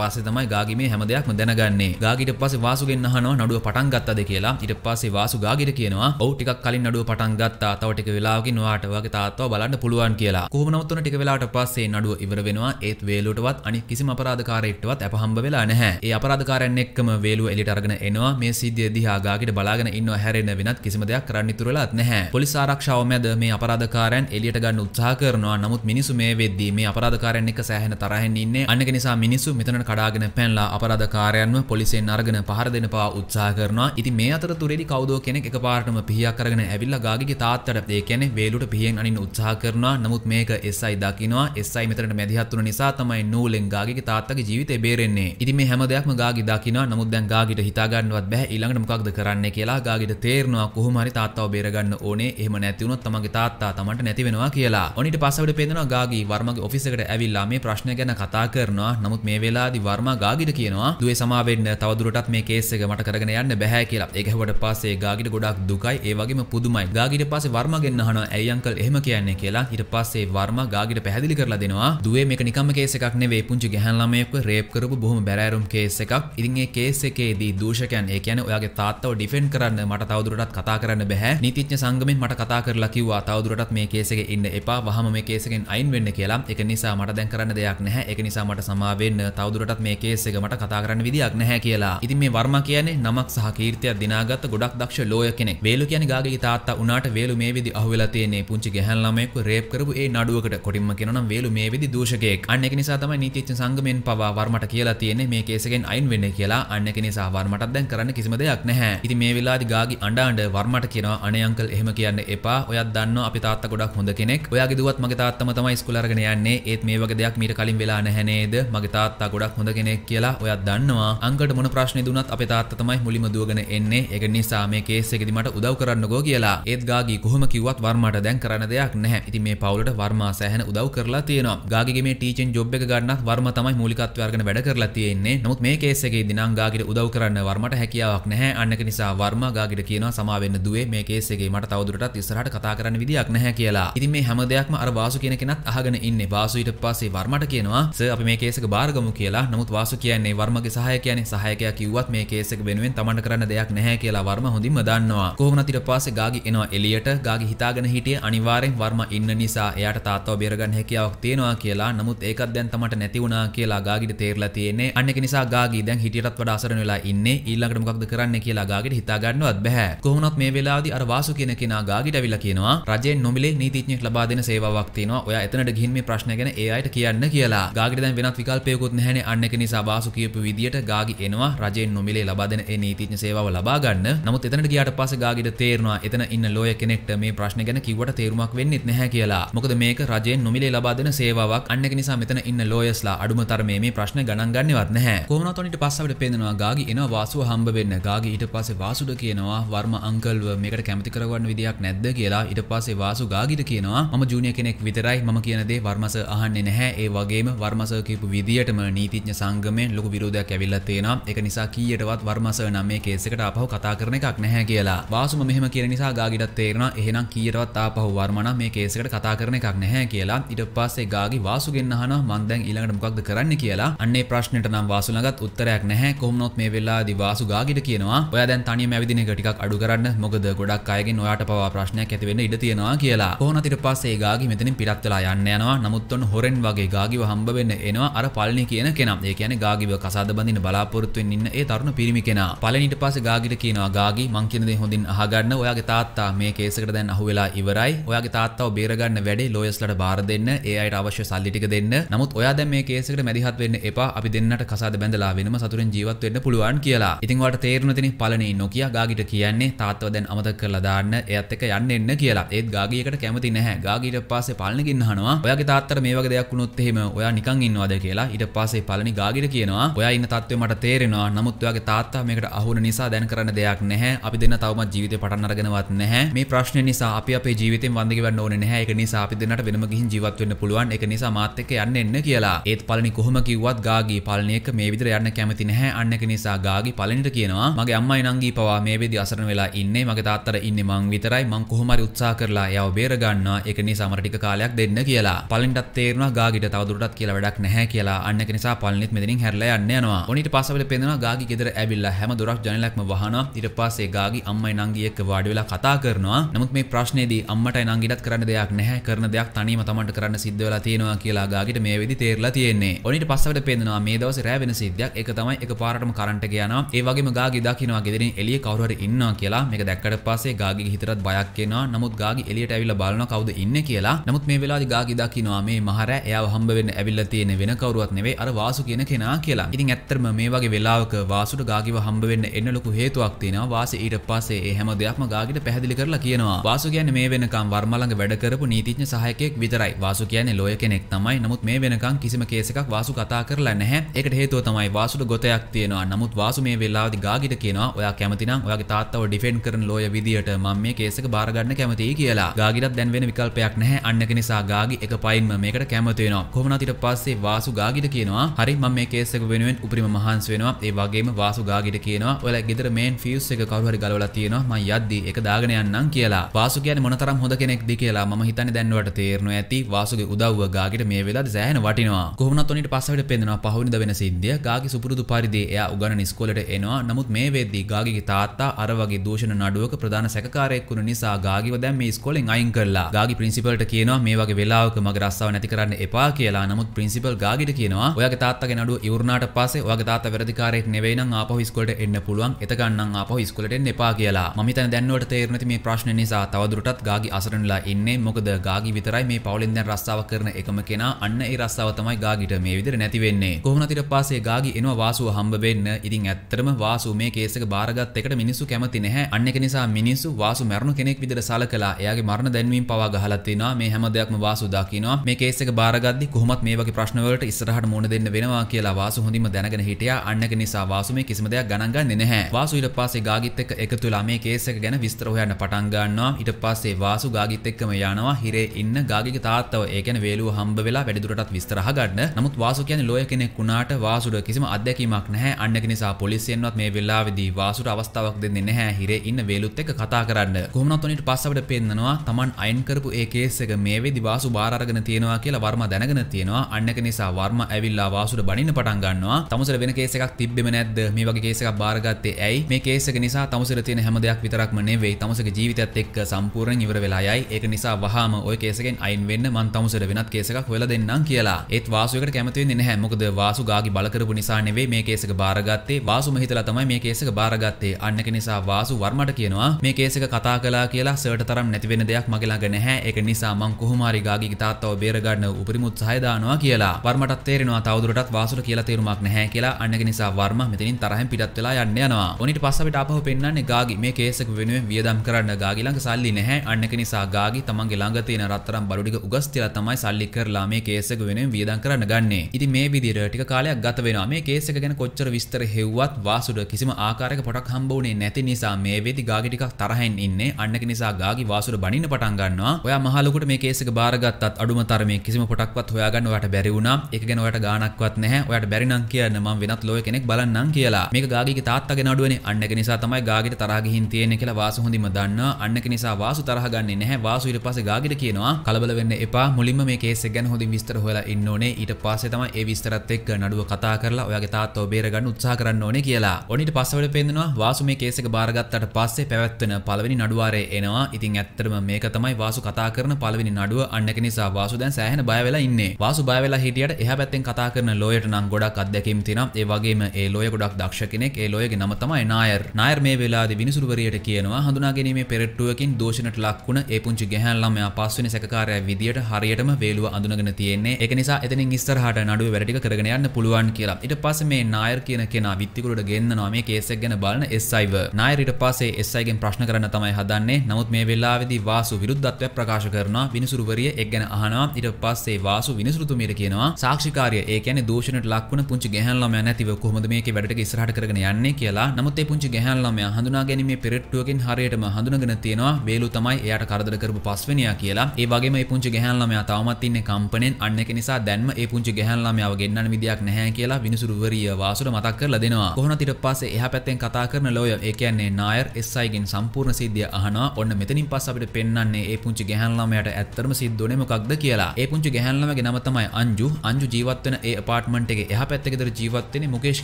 Speaker 1: පස්සේ තමයි ගාගිමේ හැම දෙයක්ම දැනගන්නේ ගාගිට පස්සේ වාසුගෙන් අහනවා නඩුව පටන් ගත්තද කියලා ඊට පස්සේ වාසු ගාගිට කියනවා ඔව් ටිකක් කලින් නඩුව පටන් ගත්තා තව ටික වෙලාවකින් ඔයාට ඔයාගේ තාත්තව බලන්න පුළුවන් කියලා කොහොම නමුත් උන ටික වෙලාවට පස්සේ නඩුව ඉවර වෙනවා ඒත් වේලුවටවත් අනිත් කිසිම අපරාධකාරයෙක්ටවත් අපහම්බ වෙලා නැහැ ඒ අපරාධකාරයන් එක්කම වේලුව එළියට අරගෙන එනවා මේ සිද්ධිය දිහා ගාගිට බලාගෙන ඉන්නව හැරෙන්න වෙනත් කිසිම දෙයක් කරන්න ඉතුරු වෙලාත් නැහැ පොලිස් ආරක්ෂාව මැද මේ අපරාධකාරයන් එළියට ගන්න උත්සාහ කරනවා නමුත් මිනිසු මේ වෙද්දී මේ අපරාධකාරයන් එක්ක එක සෑහෙන තරහෙන් ඉන්නේ අන්නක නිසා මිනිස්සු මෙතන කඩාගෙන පැන්ලා අපරාධකාරයන්ව පොලිසියෙන් අරගෙන පහර දෙන පවා උත්සාහ කරනවා. ඉතින් මේ අතරතුරේදී කවුදෝ කෙනෙක් එකපාරටම පිහියක් අරගෙන ඇවිල්ලා ගාගිගේ තාත්තට ඒ කියන්නේ වේලුට පිහියෙන් අනින්න උත්සාහ කරනවා. නමුත් මේක SI දකිනවා. SI මෙතනට මැදිහත් වුන නිසා තමයි නූලෙන් ගාගිගේ තාත්තගේ ජීවිතේ බේරෙන්නේ. ඉතින් මේ හැම දෙයක්ම ගාගි දකිනවා. නමුත් දැන් ගාගිට හිතා ගන්නවත් බැහැ ඊළඟට මොකක්ද කරන්නේ කියලා. ගාගිට තේරෙනවා කොහොම හරි තාත්තව බේරගන්න ඕනේ. එහෙම නැති වුණොත් තමන්ගේ තාත්තා තමන්ට නැති වෙනවා කියලා. ඔනිට පස්සෙ පේනවා ගාගි වර්මගේ ඔෆිස් එකට ඇවිල්ලා මේ ප්‍රශ්නය ගැන කතා කරනවා නමුත් මේ වෙලාදි වර්මා ගාගිට කියනවා දුවේ සමාවෙන්න තවදුරටත් මේ කේස් එක මට කරගෙන යන්න බෑ කියලා. ඒක හුවට පස්සේ ගාගිට ගොඩක් දුකයි ඒ වගේම පුදුමයි. ගාගිට පස්සේ වර්මාගෙන් අහනවා ඇයි අංකල් එහෙම කියන්නේ කියලා. ඊට පස්සේ වර්මා ගාගිට පැහැදිලි කරලා දෙනවා දුවේ මේක නිකම්ම කේස් එකක් නෙවෙයි පුංචි ගැහැණු ළමයෙක්ව රේප් කරපු බොහොම බැරෑරුම් කේස් එකක්. ඉතින් ඒ කේස් එකේදී දූෂකයන් ඒ කියන්නේ ඔයාගේ තාත්තව ඩිෆෙන්ඩ් කරන්න මට තවදුරටත් කතා කරන්න බෑ. නීතිඥ සංගමෙන් මට කතා කරලා කිව්වා තවදුරටත් මේ කේස් එකේ ඉන්න එපා. වහම මේ කේස් එකෙන් අයින් වෙන්න කියලා. ඒක නිසා මට දැන් කරන්න දෙයක් නැහැ ඒක නිසා මට සමාවෙන්න තවදුරටත් මේ කේස් එක මට කතා කරන්න විදියක් නැහැ කියලා. ඉතින් මේ වර්මා කියන්නේ නමක් සහ කීර්තියක් දිනාගත්ත ගොඩක් දක්ෂ ලෝයර් කෙනෙක්. වේලු කියන්නේ ගාගේගේ තාත්තා උනාට වේලු මේ විදි අහුවෙලා තියෙන්නේ පුංචි ගැහැණු ළමයෙක්ව රේප් කරපු ඒ නඩුවකට. කොටින්ම කියනවා නම් වේලු මේ විදි දූෂකයෙක්. අන්න ඒක නිසා තමයි නීතිඥ සංගමෙන් පවා වර්මට කියලා තියෙන්නේ මේ කේස් එකෙන් අයින් වෙන්න කියලා. අන්න ඒක නිසා වර්මටත් දැන් කරන්න කිසිම දෙයක් නැහැ. ඉතින් මේ වෙලාවේදී ගාගි අඬ අඬ වර්මට කියනවා අනේ අංකල් එහෙම කියන්න එපා. ඔයත් දන්නවා අපි තාත්තා ගොඩක් හොඳ කෙනෙක්. ඔයාගේ දුවත් මගේ තාත්තම තමයි ඉස්කෝලේ අරගෙන යන්නේ. ඒත් මේ වගේ දෙයක් මීට කලින් වෙලා නැහැනේද මගේ තාත්තා ගොඩක් හොඳ කෙනෙක් කියලා ඔයත් දන්නවා අංකට මොන ප්‍රශ්නේ දුනත් අපේ තාත්තා තමයි මුලින්ම දුවගෙන එන්නේ ඒක නිසා මේ කේස් එකේදී මට උදව් කරන්නකෝ කියලා ඒත් ගාගී කොහොම කිව්වත් වර්මාට දැන් කරන්න දෙයක් නැහැ ඉතින් මේ පවුලට වර්මා සෑහෙන උදව් කරලා තියෙනවා ගාගීගේ මේ ටීචින් ජොබ් එක ගන්නත් වර්මා තමයි මූලිකත්වය අරගෙන වැඩ කරලා තියෙන්නේ නමුත් මේ කේස් එකේදී නම් ගාගීට උදව් කරන්න වර්මට හැකියාවක් නැහැ අන්න ඒක නිසා වර්මා ගාගීට කියනවා සමා වෙන්න දුවේ මේ කේස් එකේ මට තවදුරටත් ඉස්සරහට කතා කරන්න විදියක් නැහැ කියලා. ඉතින් මේ හැම දෙයක්ම අර වාසු කියන කෙනත් අහගෙන ඉන්නේ. වාසු ඊට පස්සේ වර්මට කියනවා ස අපි මේ කේසක බාරගමු කියලා නමුත් වාසු කියන්නේ වර්මගේ සහය කියන්නේ සහයකයා කිව්වත් මේ කේසක වෙනුවෙන් තමන්ට කරන්න දෙයක් නැහැ කියලා වර්ම හොඳින්ම දන්නවා කොහොමනත් ඊට පස්සේ ගාගි එනවා එළියට ගාගි හිතාගෙන හිටියේ අනිවාර්යෙන් වර්ම ඉන්න නිසා එයාට තාත්තව බේරගන්න හැකියාවක් තියෙනවා කියලා නමුත් ඒකත් දැන් තමට නැති වුණා කියලා ගාගිට තේරලා තියෙන්නේ අන්න ඒක නිසා ගාගි දැන් හිටියටත් වඩා අසරණ වෙලා ඉන්නේ ඊළඟට මොකක්ද කරන්න කියලා ගාගිට හිතා ගන්නවත් බෑ කොහොමවත් මේ වෙලාවේදී අර වාසු කියන කෙනා ගාගිට අවිලා කියනවා රජයෙන් නොමිලේ නීතිඥයෙක් ලබා දෙන සේවාවක් තියෙනවා ඔයා එතනට ගිහින් මේ ප්‍රශ්න ගැන ඒ අයට කියන්න යන්න කියලා ගාගට දැන් වෙනත් විකල්පයකුත් නැහැනේ අන්න එක නිසා වාසු කියපු විදියට ගාගි එනවා රජයෙන් නොමිලේ ලබා දෙන ඒ නීතිඥ සේවාව ලබා ගන්න. නමුත් එතනට ගියාට පස්සේ ගාගිට තේරෙනවා එතන ඉන්න ලෝය කෙනෙක්ට මේ ප්‍රශ්න ගැන කිව්වට තේරුමක් වෙන්නෙත් නැහැ කියලා. මොකද මේක රජයෙන් නොමිලේ ලබා දෙන සේවාවක්. අන්න ඒක නිසා මෙතන ඉන්න ලෝයර්ස්ලා අඩුම තරමේ මේ ප්‍රශ්න ගණන් ගන්නවත් නැහැ. කොහොමනවත් ඊට පස්සේ අපිට පේනවා ගාගි එනවා වාසුව හම්බ වෙන්න. ගාගි ඊට පස්සේ වාසුද කියනවා වර්ම අංකල්ව මේකට කැමති කරවන්න විදියක් නැද්ද කියලා. ඊට පස්සේ වාසු ගාගිට කියනවා මම ජූනියර් කෙනෙක් විතරයි මම කියන දේ වර්මස අහන්නේ නැහැ. ඒ වගේම වර්මසර් කියපු විදියටම නීතිඥ සංගමයෙන් ලොකු විරෝධයක් ඇවිල්ලා තියෙනවා. ඒක නිසා කීයටවත් වර්මසර් නම් මේ කේස් එකට ආපහු කතා කරන එකක් නැහැ කියලා. වාසුම මෙහෙම කියන නිසා ගාගිටත් තේරෙනවා එහෙනම් කීයටවත් ආපහු වර්ම නම් මේ කේස් එකට කතා කරන එකක් නැහැ කියලා. ඊට පස්සේ ගාගි වාසුගෙන් අහනවා මං දැන් ඊළඟට මොකක්ද කරන්න කියලා. අන්නේ ප්‍රශ්නෙට නම් වාසු ළඟත් උත්තරයක් නැහැ. කොහොමනොත් මේ වෙලාවේදී වාසු ගාගිට කියනවා ඔයා දැන් තනියම ඇවිදින එක ටිකක් අඩු කරන්න මොකද ගොඩක් අයගෙන් ඔයාට පවා ප්‍රශ්නයක් ඇතිවෙන්න ඉඩ තියෙනවා කියලා. කොහොනතිට පස්සේ ගාගි මෙතනින් පිටත් වෙලා යන්න යනවා. නමුත් ඔන්න හොරෙන් වගේ ගාගිව හම්බවෙන්න එනවා අර පලනි කියන කෙන ඒ කියන ගාගිව කසාද බඳන්න බලාපොරත්තුවෙන් ඉන්න ඒ තරුණ පිරිමි කෙන පලනිට පස ගාගිට කියනවා ගාගි මංකිනද හොඳින් අහගන්න ඔයාගේ තාත්තා මේ කේසකට දැන් අහුවෙලා ඉවරයි ඔයාගේ තාත්තාව බේරගන්න වැඩේ ලෝයස්ලට බාර දෙන්න ඒ අයට අවශ්‍ය සල්ලිටික දෙන්න නමුත් ඔයා දැන් මේ කේසකට මැදිහත් වෙන්න එපා අපි දෙන්නට කසාද බැඳලා වෙනම සතුරෙන් ජීවත් වෙන්න පුළුවන් කියලා ඉතින් වට තේරුණ තින පලනි නොකිය ගාගිට කියන්නේ තාත්තව දැන් අමතක කරලා දාන්න එයත් එක යන්න එන්න කියලා ඒත් ගාගියකට කැමති නැහැ ගාගිට පස්සේ පලනකින් හනවා ඔයාගේ තාත්තට මේ වගේ දෙයක් වුණොත් කිවොත් එහෙම ඔයා නිකන් ඉන්නවාද කියලා ඊට පස්සේ පළනි ගාගිට කියනවා ඔයා ඉන්න තත්ත්වේ මට තේරෙනවා නමුත් ඔයාගේ තාත්තා මේකට අහුන නිසා දැන් කරන්න දෙයක් නැහැ අපි දෙන්න තවමත් ජීවිතේ පටන් අරගෙනවත් නැහැ මේ ප්‍රශ්නේ නිසා අපි අපේ ජීවිතෙන් වන්දි ගෙවන්න ඕනේ නැහැ ඒක නිසා අපි දෙන්නට වෙනම ගිහින් ජීවත් වෙන්න පුළුවන් ඒක නිසා මාත් එක්ක යන්න එන්න කියලා ඒත් පළනි කොහොම කිව්වත් ගාගී පළනි එක මේ විදිහට යන්න කැමති නැහැ අන්න ඒක නිසා ගාගී පළනිට කියනවා මගේ අම්මයි නංගී පවා මේ වෙදි අසරණ වෙලා ඉන්නේ මගේ තාත්තට ඉන්නේ මං විතරයි මං කොහොම හරි උත්සාහ කරලා එයාව බේරගන්නවා ඒක නිසා මට ටික කාලයක් දෙන්න කියලා පළනිටත් තේරුණා ගාගී ගාගිට තවදුරටත් කියලා වැඩක් නැහැ කියලා අන්න කෙනසා පලනිත් මෙදින් හැරලා යන්න යනවා. ඔනිට පස්සවල පේනවා ගාගි ගෙදර ඇවිල්ලා හැම දොරක් ජනලක්ම වහනවා. ඊට පස්සේ ගාගි අම්මයි නංගි එක්ක වාඩි වෙලා කතා කරනවා. නමුත් මේ ප්‍රශ්නේදී අම්මටයි නංගිටත් කරන්න දෙයක් නැහැ. කරන දෙයක් තනියම Tamanට කරන්න සිද්ධ වෙලා තියෙනවා කියලා ගාගිට මේ වෙදි තේරලා තියෙන්නේ. ඔනිට පස්සවල පේනවා මේ දවසේ රෑ වෙන සිද්ධියක්. ඒක තමයි එකපාරටම කරන්ට් එක යනවා. ඒ වගේම ගාගි දකින්නවා ගෙදරින් එළිය කවුරු හරි ඉන්නවා කියලා. මේක දැක්කට පස්සේ ගාගිගේ හිතටත් බයක් එනවා. නමුත් ගාගි එළියට ඇවිල්ලා බලනවා කවුද ඉන්නේ කියලා. නමුත් මේ වෙලාවේ ගාගි දකින්නවා මේ මහරෑ එයාව හම්බවෙන්න ඇවිල්ල තියෙන වෙන කවරුවත් නෙවේ අර වාසු කියන කෙනා කියලා ඉතින් ඇත්තරම මේ වගේ වෙලාවක වාසුට ගාගිව හම්බවෙන්න එන්න ලොකු හේතුවක් තියෙනවා වාසි ඊට පස්සේ ඒ හැම දෙයක්ම ගාගිට පැහැදිලි කරලා කියනවා වාසු කියන්නේ මේ වෙනකම් වර්මලඟ වැඩ කරපු නීතිඥ සහායකයෙක් විතරයි වාසු කියන්නේ ලෝය කෙනෙක් තමයි නමුත් මේ වෙනකම් කිසිම කේස් එකක් වාසු කතා කරලා නැහැ ඒකට හේතුව තමයි වාසුට ගොතයක් තියෙනවා නමුත් වාසු මේ වෙලාවේදී ගාගිට කියනවා ඔයා කැමති නම් ඔයාගේ තාත්තව ඩිෆෙන්ඩ් කරන ලෝය විදියට මම මේ කේස් එක බාර ගන්න කැමතියි කියලා ගාගිටත් දැන් වෙන විකල්පයක් නැහැ අන්න ඒක නිසා ගාගි එක පයින්ම මේකට කැමති වෙනවා වෙනවා කොමනතිට පස්සේ වාසු ගාගිට කියනවා හරි මම මේ කේසක වෙනුවෙන් උපරිම මහන්ස වෙනවා ඒ වගේම වාසු ගාගිට කියනවා ඔයාලා ගෙදර මේන් ෆියුස් එක කවුරු හරි ගලවලා තියෙනවා මම යද්දි ඒක දාගෙන යන්නම් කියලා වාසු කියන්නේ මොනතරම් හොඳ කෙනෙක්ද කියලා මම හිතන්නේ දැන් ඔයාලට තේරෙනවා ඇති වාසුගේ උදව්ව ගාගිට මේ වෙලාවේ සෑහෙන වටිනවා කොහොමනත් ඔනිට පස්සට පෙන්නනවා පහවෙනිද වෙන සිද්ධිය ගාගි සුපුරුදු පරිදි එයා උගණන ඉස්කෝලේට එනවා නමුත් මේ වෙද්දී ගාගිගේ තාත්තා අර වගේ දූෂණ නඩුවක ප්‍රධාන සැකකාරයෙක් වුණු නිසා ගාගිව දැන් මේ ඉස්කෝලෙන් අයින් කරලා ගාගි ප්‍රින්සිපල්ට කියනවා මේ වගේ වෙලාවක මගේ රස්සාව නැති කරන්න එපා ගා කියලා නමුත් ප්‍රින්සිපල් ගාගිට කියනවා ඔයගේ තාත්තගේ නඩුව ඉවරනාට පස්සේ ඔයගේ තාත්තා වැරදිකාරයෙක් නෙවෙයි නම් ආපහු ඉස්කෝලේට එන්න පුළුවන් එතකන්නම් ආපහු ඉස්කෝලේට එන්න එපා කියලා මම හිතන්නේ දැන්වට තේරුණ මේ ප්‍රශ්නේ නිසා තවදුරටත් ගාගි අසරණලා ඉන්නේ මොකද ගාගි විතරයි මේ පවුලෙන් දැන් රස්සාව කරන එකම කෙනා අන්න ඒ රස්සාව තමයි ගාගිට මේ විදිහට නැති වෙන්නේ කොහොමද ඊට පස්සේ ගාගි එනවා වාසුව හම්බ වෙන්න ඉතින් ඇත්තටම වාසු මේ කේස් එක බාරගත් එකට මිනිස්සු කැමති නැහැ අන්න ඒක නිසා මිනිස්සු වාසු මැරුණු කෙනෙක් විදිහට සලකලා එයාගේ මරණ දැන්වීම පවා ගහලා තිනවා මේ හැම දෙයක්ම වාසු දකිනවා මේ කේස් එක බාරගත් කරද කොහොමත් මේ වගේ ප්‍රශ්නවලට ඉස්සරහට මුණ දෙන්න වෙනවා කියලා වාසු හොඳින්ම දැනගෙන හිටියා අන්නක නිසා වාසු මේ කිසිම දෙයක් ගණන් ගන්නේ නැහැ වාසු ඊට පස්සේ ගාගිත් එක්ක එකතු වෙලා මේ කේස් එක ගැන විස්තර හොයන්න පටන් ගන්නවා ඊට පස්සේ වාසු ගාගිත් එක්කම යනවා හිරේ ඉන්න ගාගිගේ තාත්තව ඒ කියන්නේ වේලුව හම්බ වෙලා වැඩිදුරටත් විස්තර අහගන්න නමුත් වාසු කියන්නේ ලෝය කෙනෙක් වුණාට වාසුට කිසිම අත්දැකීමක් නැහැ අන්නක නිසා පොලිසියෙන්වත් මේ වෙලාවේදී වාසුට අවස්ථාවක් දෙන්නේ නැහැ හිරේ ඉන්න වේලුත් එක්ක කතා කරන්න කොහොමනත් උනිට පස්ස අපිට පෙන්නනවා Taman අයින් කරපු ඒ කේස් එක මේ වෙදි වාසු බාර අරගෙන තියෙනවා කියලා වර්මා දැන දැනගෙන තියෙනවා අන්නක නිසා වර්ම ඇවිල්ලා වාසුට බනින්න පටන් ගන්නවා තමුසර වෙන කේස් එකක් තිබ්බෙම නැද්ද මේ වගේ කේස් එකක් බාරගත්තේ ඇයි මේ කේස් එක නිසා තමුසර තියෙන හැම දෙයක් විතරක්ම නෙවෙයි තමුසගේ ජීවිතයත් එක්ක සම්පූර්ණයෙන් ඉවර වෙලා යයි ඒක නිසා වහාම ওই කේස් එකෙන් අයින් වෙන්න මං තමුසර වෙනත් කේස් එකක් හොයලා දෙන්නම් කියලා ඒත් වාසුවකට කැමති වෙන්නේ නැහැ මොකද වාසු ගාගේ බල කරපු නිසා නෙවෙයි මේ කේස් එක බාරගත්තේ වාසුම හිතලා තමයි මේ කේස් එක බාරගත්තේ අන්නක නිසා වාසු වර්මට කියනවා මේ කේස් එක කතා කළා කියලා සර්ට තරම් නැති වෙන දෙයක් මගේ ළඟ නැහැ ඒක නිසා මං කොහොම හරි ගාගිගේ තාත්තව බේරගන්න උපරිම උත්සාහයදානවා කියලා වර්මට තේරෙනවා තවදුරටත් වාසුල කියලා තේරුමක් නැහැ කියලා අන්නක නිසා වර්ම මෙතනින් තරහෙන් පිටත් වෙලා යන්න යනවා ඔනිට පස්ස අපිට අපහු පෙන්වන්නේ ගාගි මේ කේස් එක වෙනුවෙන් වියදම් කරන්න ගාගි ළඟ සල්ලි නැහැ අන්නක නිසා ගාගි තමන්ගේ ළඟ තියෙන රත්තරන් බඩු ටික උගස් තියලා තමයි සල්ලි කරලා මේ කේස් එක වෙනුවෙන් වියදම් කරන්න ගන්නේ ඉතින් මේ විදිහට ටික කාලයක් ගත වෙනවා මේ කේස් එක ගැන කොච්චර විස්තර හෙව්වත් වාසුට කිසිම ආකාරයක පොටක් හම්බ වුණේ නැති නිසා මේ වෙදි ගාගි ටිකක් තරහෙන් ඉන්නේ අන්නක නිසා ගාගි වාසුට බනින්න පටන් ගන්නවා ඔයා මහලොකුට මේ කේස් එක බාරගත්තත් අඩුම තරමේ කිසිම පොටක්වත් මොකක්වත් හොයාගන්න ඔයාට බැරි වුණා ඒක ගැන ඔයාට ගාණක්වත් නැහැ ඔයාට බැරි නම් කියන්න මම වෙනත් ලෝකෙ කෙනෙක් බලන්නම් කියලා මේක ගාගිගේ තාත්තගේ නඩුවනේ අන්න ඒක නිසා තමයි ගාගිට තරහ ගිහින් තියෙන්නේ කියලා වාසු හොඳින්ම දන්නවා අන්න ඒක නිසා වාසු තරහ ගන්නේ නැහැ වාසු ඊට පස්සේ ගාගිට කියනවා කලබල වෙන්න එපා මුලින්ම මේ කේස් එක ගැන හොඳින් විස්තර හොයලා ඉන්න ඕනේ ඊට පස්සේ තමයි ඒ විස්තරත් එක්ක නඩුව කතා කරලා ඔයාගේ තාත්තව බේරගන්න උත්සාහ කරන්න ඕනේ කියලා ඔනිට පස්සවල පෙන්නවා වාසු මේ කේස් එක බාරගත්තට පස්සේ පැවැත්වෙන පළවෙනි නඩුවාරේ එනවා ඉතින් ඇත්තටම මේක තමයි වාසු කතා කරන පළවෙනි නඩුව අන්න ඒක නිසා වාසු දැන් සෑහෙන බය වෙලා ඉන්නේ වාසු බය වෙලා හිටියට එහා පැත්තෙන් කතා කරන ලෝයට නම් ගොඩක් අත්දැකීම් තියෙනවා ඒ වගේම ඒ ලෝය ගොඩක් දක්ෂ කෙනෙක් ඒ ලෝයගේ නම තමයි නායර් නායර් මේ වෙලාවේදී විනිසුරුවරියට කියනවා හඳුනා ගැනීමේ පෙරට්ටුවකින් දෝෂණට ලක්ුණ ඒ පුංචි ගැහැණු ළමයා පස්වෙනි සැකකාරයා විදියට හරියටම වේලුව අඳුනගෙන තියෙන්නේ ඒක නිසා එතනින් ඉස්සරහට නඩුව වැඩටික කරගෙන යන්න පුළුවන් කියලා ඊට පස්සේ මේ නායර් කියන කෙනා විත්තිකුලට ගෙන්නනවා මේ කේස් එක ගැන බලන එස්යිව නායර් ඊට පස්සේ එස්යිගෙන් ප්‍රශ්න කරන්න තමයි හදන්නේ නමුත් මේ වෙලාවේදී වාසු විරුද්ධත්වයක් ප්‍රකාශ කරනවා විනිසුරුවරිය එක් ගැන අහනවා ඊට පස්සේ වාසු වාසු විනිසුරුතුමීට කියනවා සාක්ෂිකාරය ඒ කියන්නේ දූෂණයට ලක්වන පුංචි ගැහැණු ළමයා නැතිව කොහොමද මේකේ වැඩට ඉස්සරහට කරගෙන යන්නේ කියලා. නමුත් ඒ පුංචි ගැහැණු ළමයා හඳුනා ගැනීමේ පෙරට්ටුවකින් හරියටම හඳුනගෙන තියෙනවා වේලු තමයි එයාට කරදර කරපු පස්වෙනියා කියලා. ඒ වගේම මේ පුංචි ගැහැණු ළමයා තවමත් ඉන්නේ කම්පණයෙන් අන්න ඒක නිසා දැන්ම ඒ පුංචි ගැහැණු ළමයාව ගෙන්නන්න විදියක් නැහැ කියලා විනිසුරුවරිය වාසුට මතක් කරලා දෙනවා. කොහොනත් ඊට පස්සේ එහා පැත්තෙන් කතා කරන ලෝයර් ඒ කියන්නේ නායර් SI ගෙන් සම්පූර්ණ සිද්ධිය අහනවා. ඔන්න මෙතනින් පස්සේ අපිට පෙන්වන්නේ ඒ පුංචි ගැහැණු ළමයාට ඇත්තටම සිද්ධ වුණේ මොකක්ද කියලා. ඒ පුංචි ගැහැණු මගේ නම තමයි අංජු අංජු ජීවත් වෙන ඒ අපාර්ට්මන්ට් එකේ එහා පැත්තේ ගෙදර ජීවත් වෙන්නේ මුකේෂ්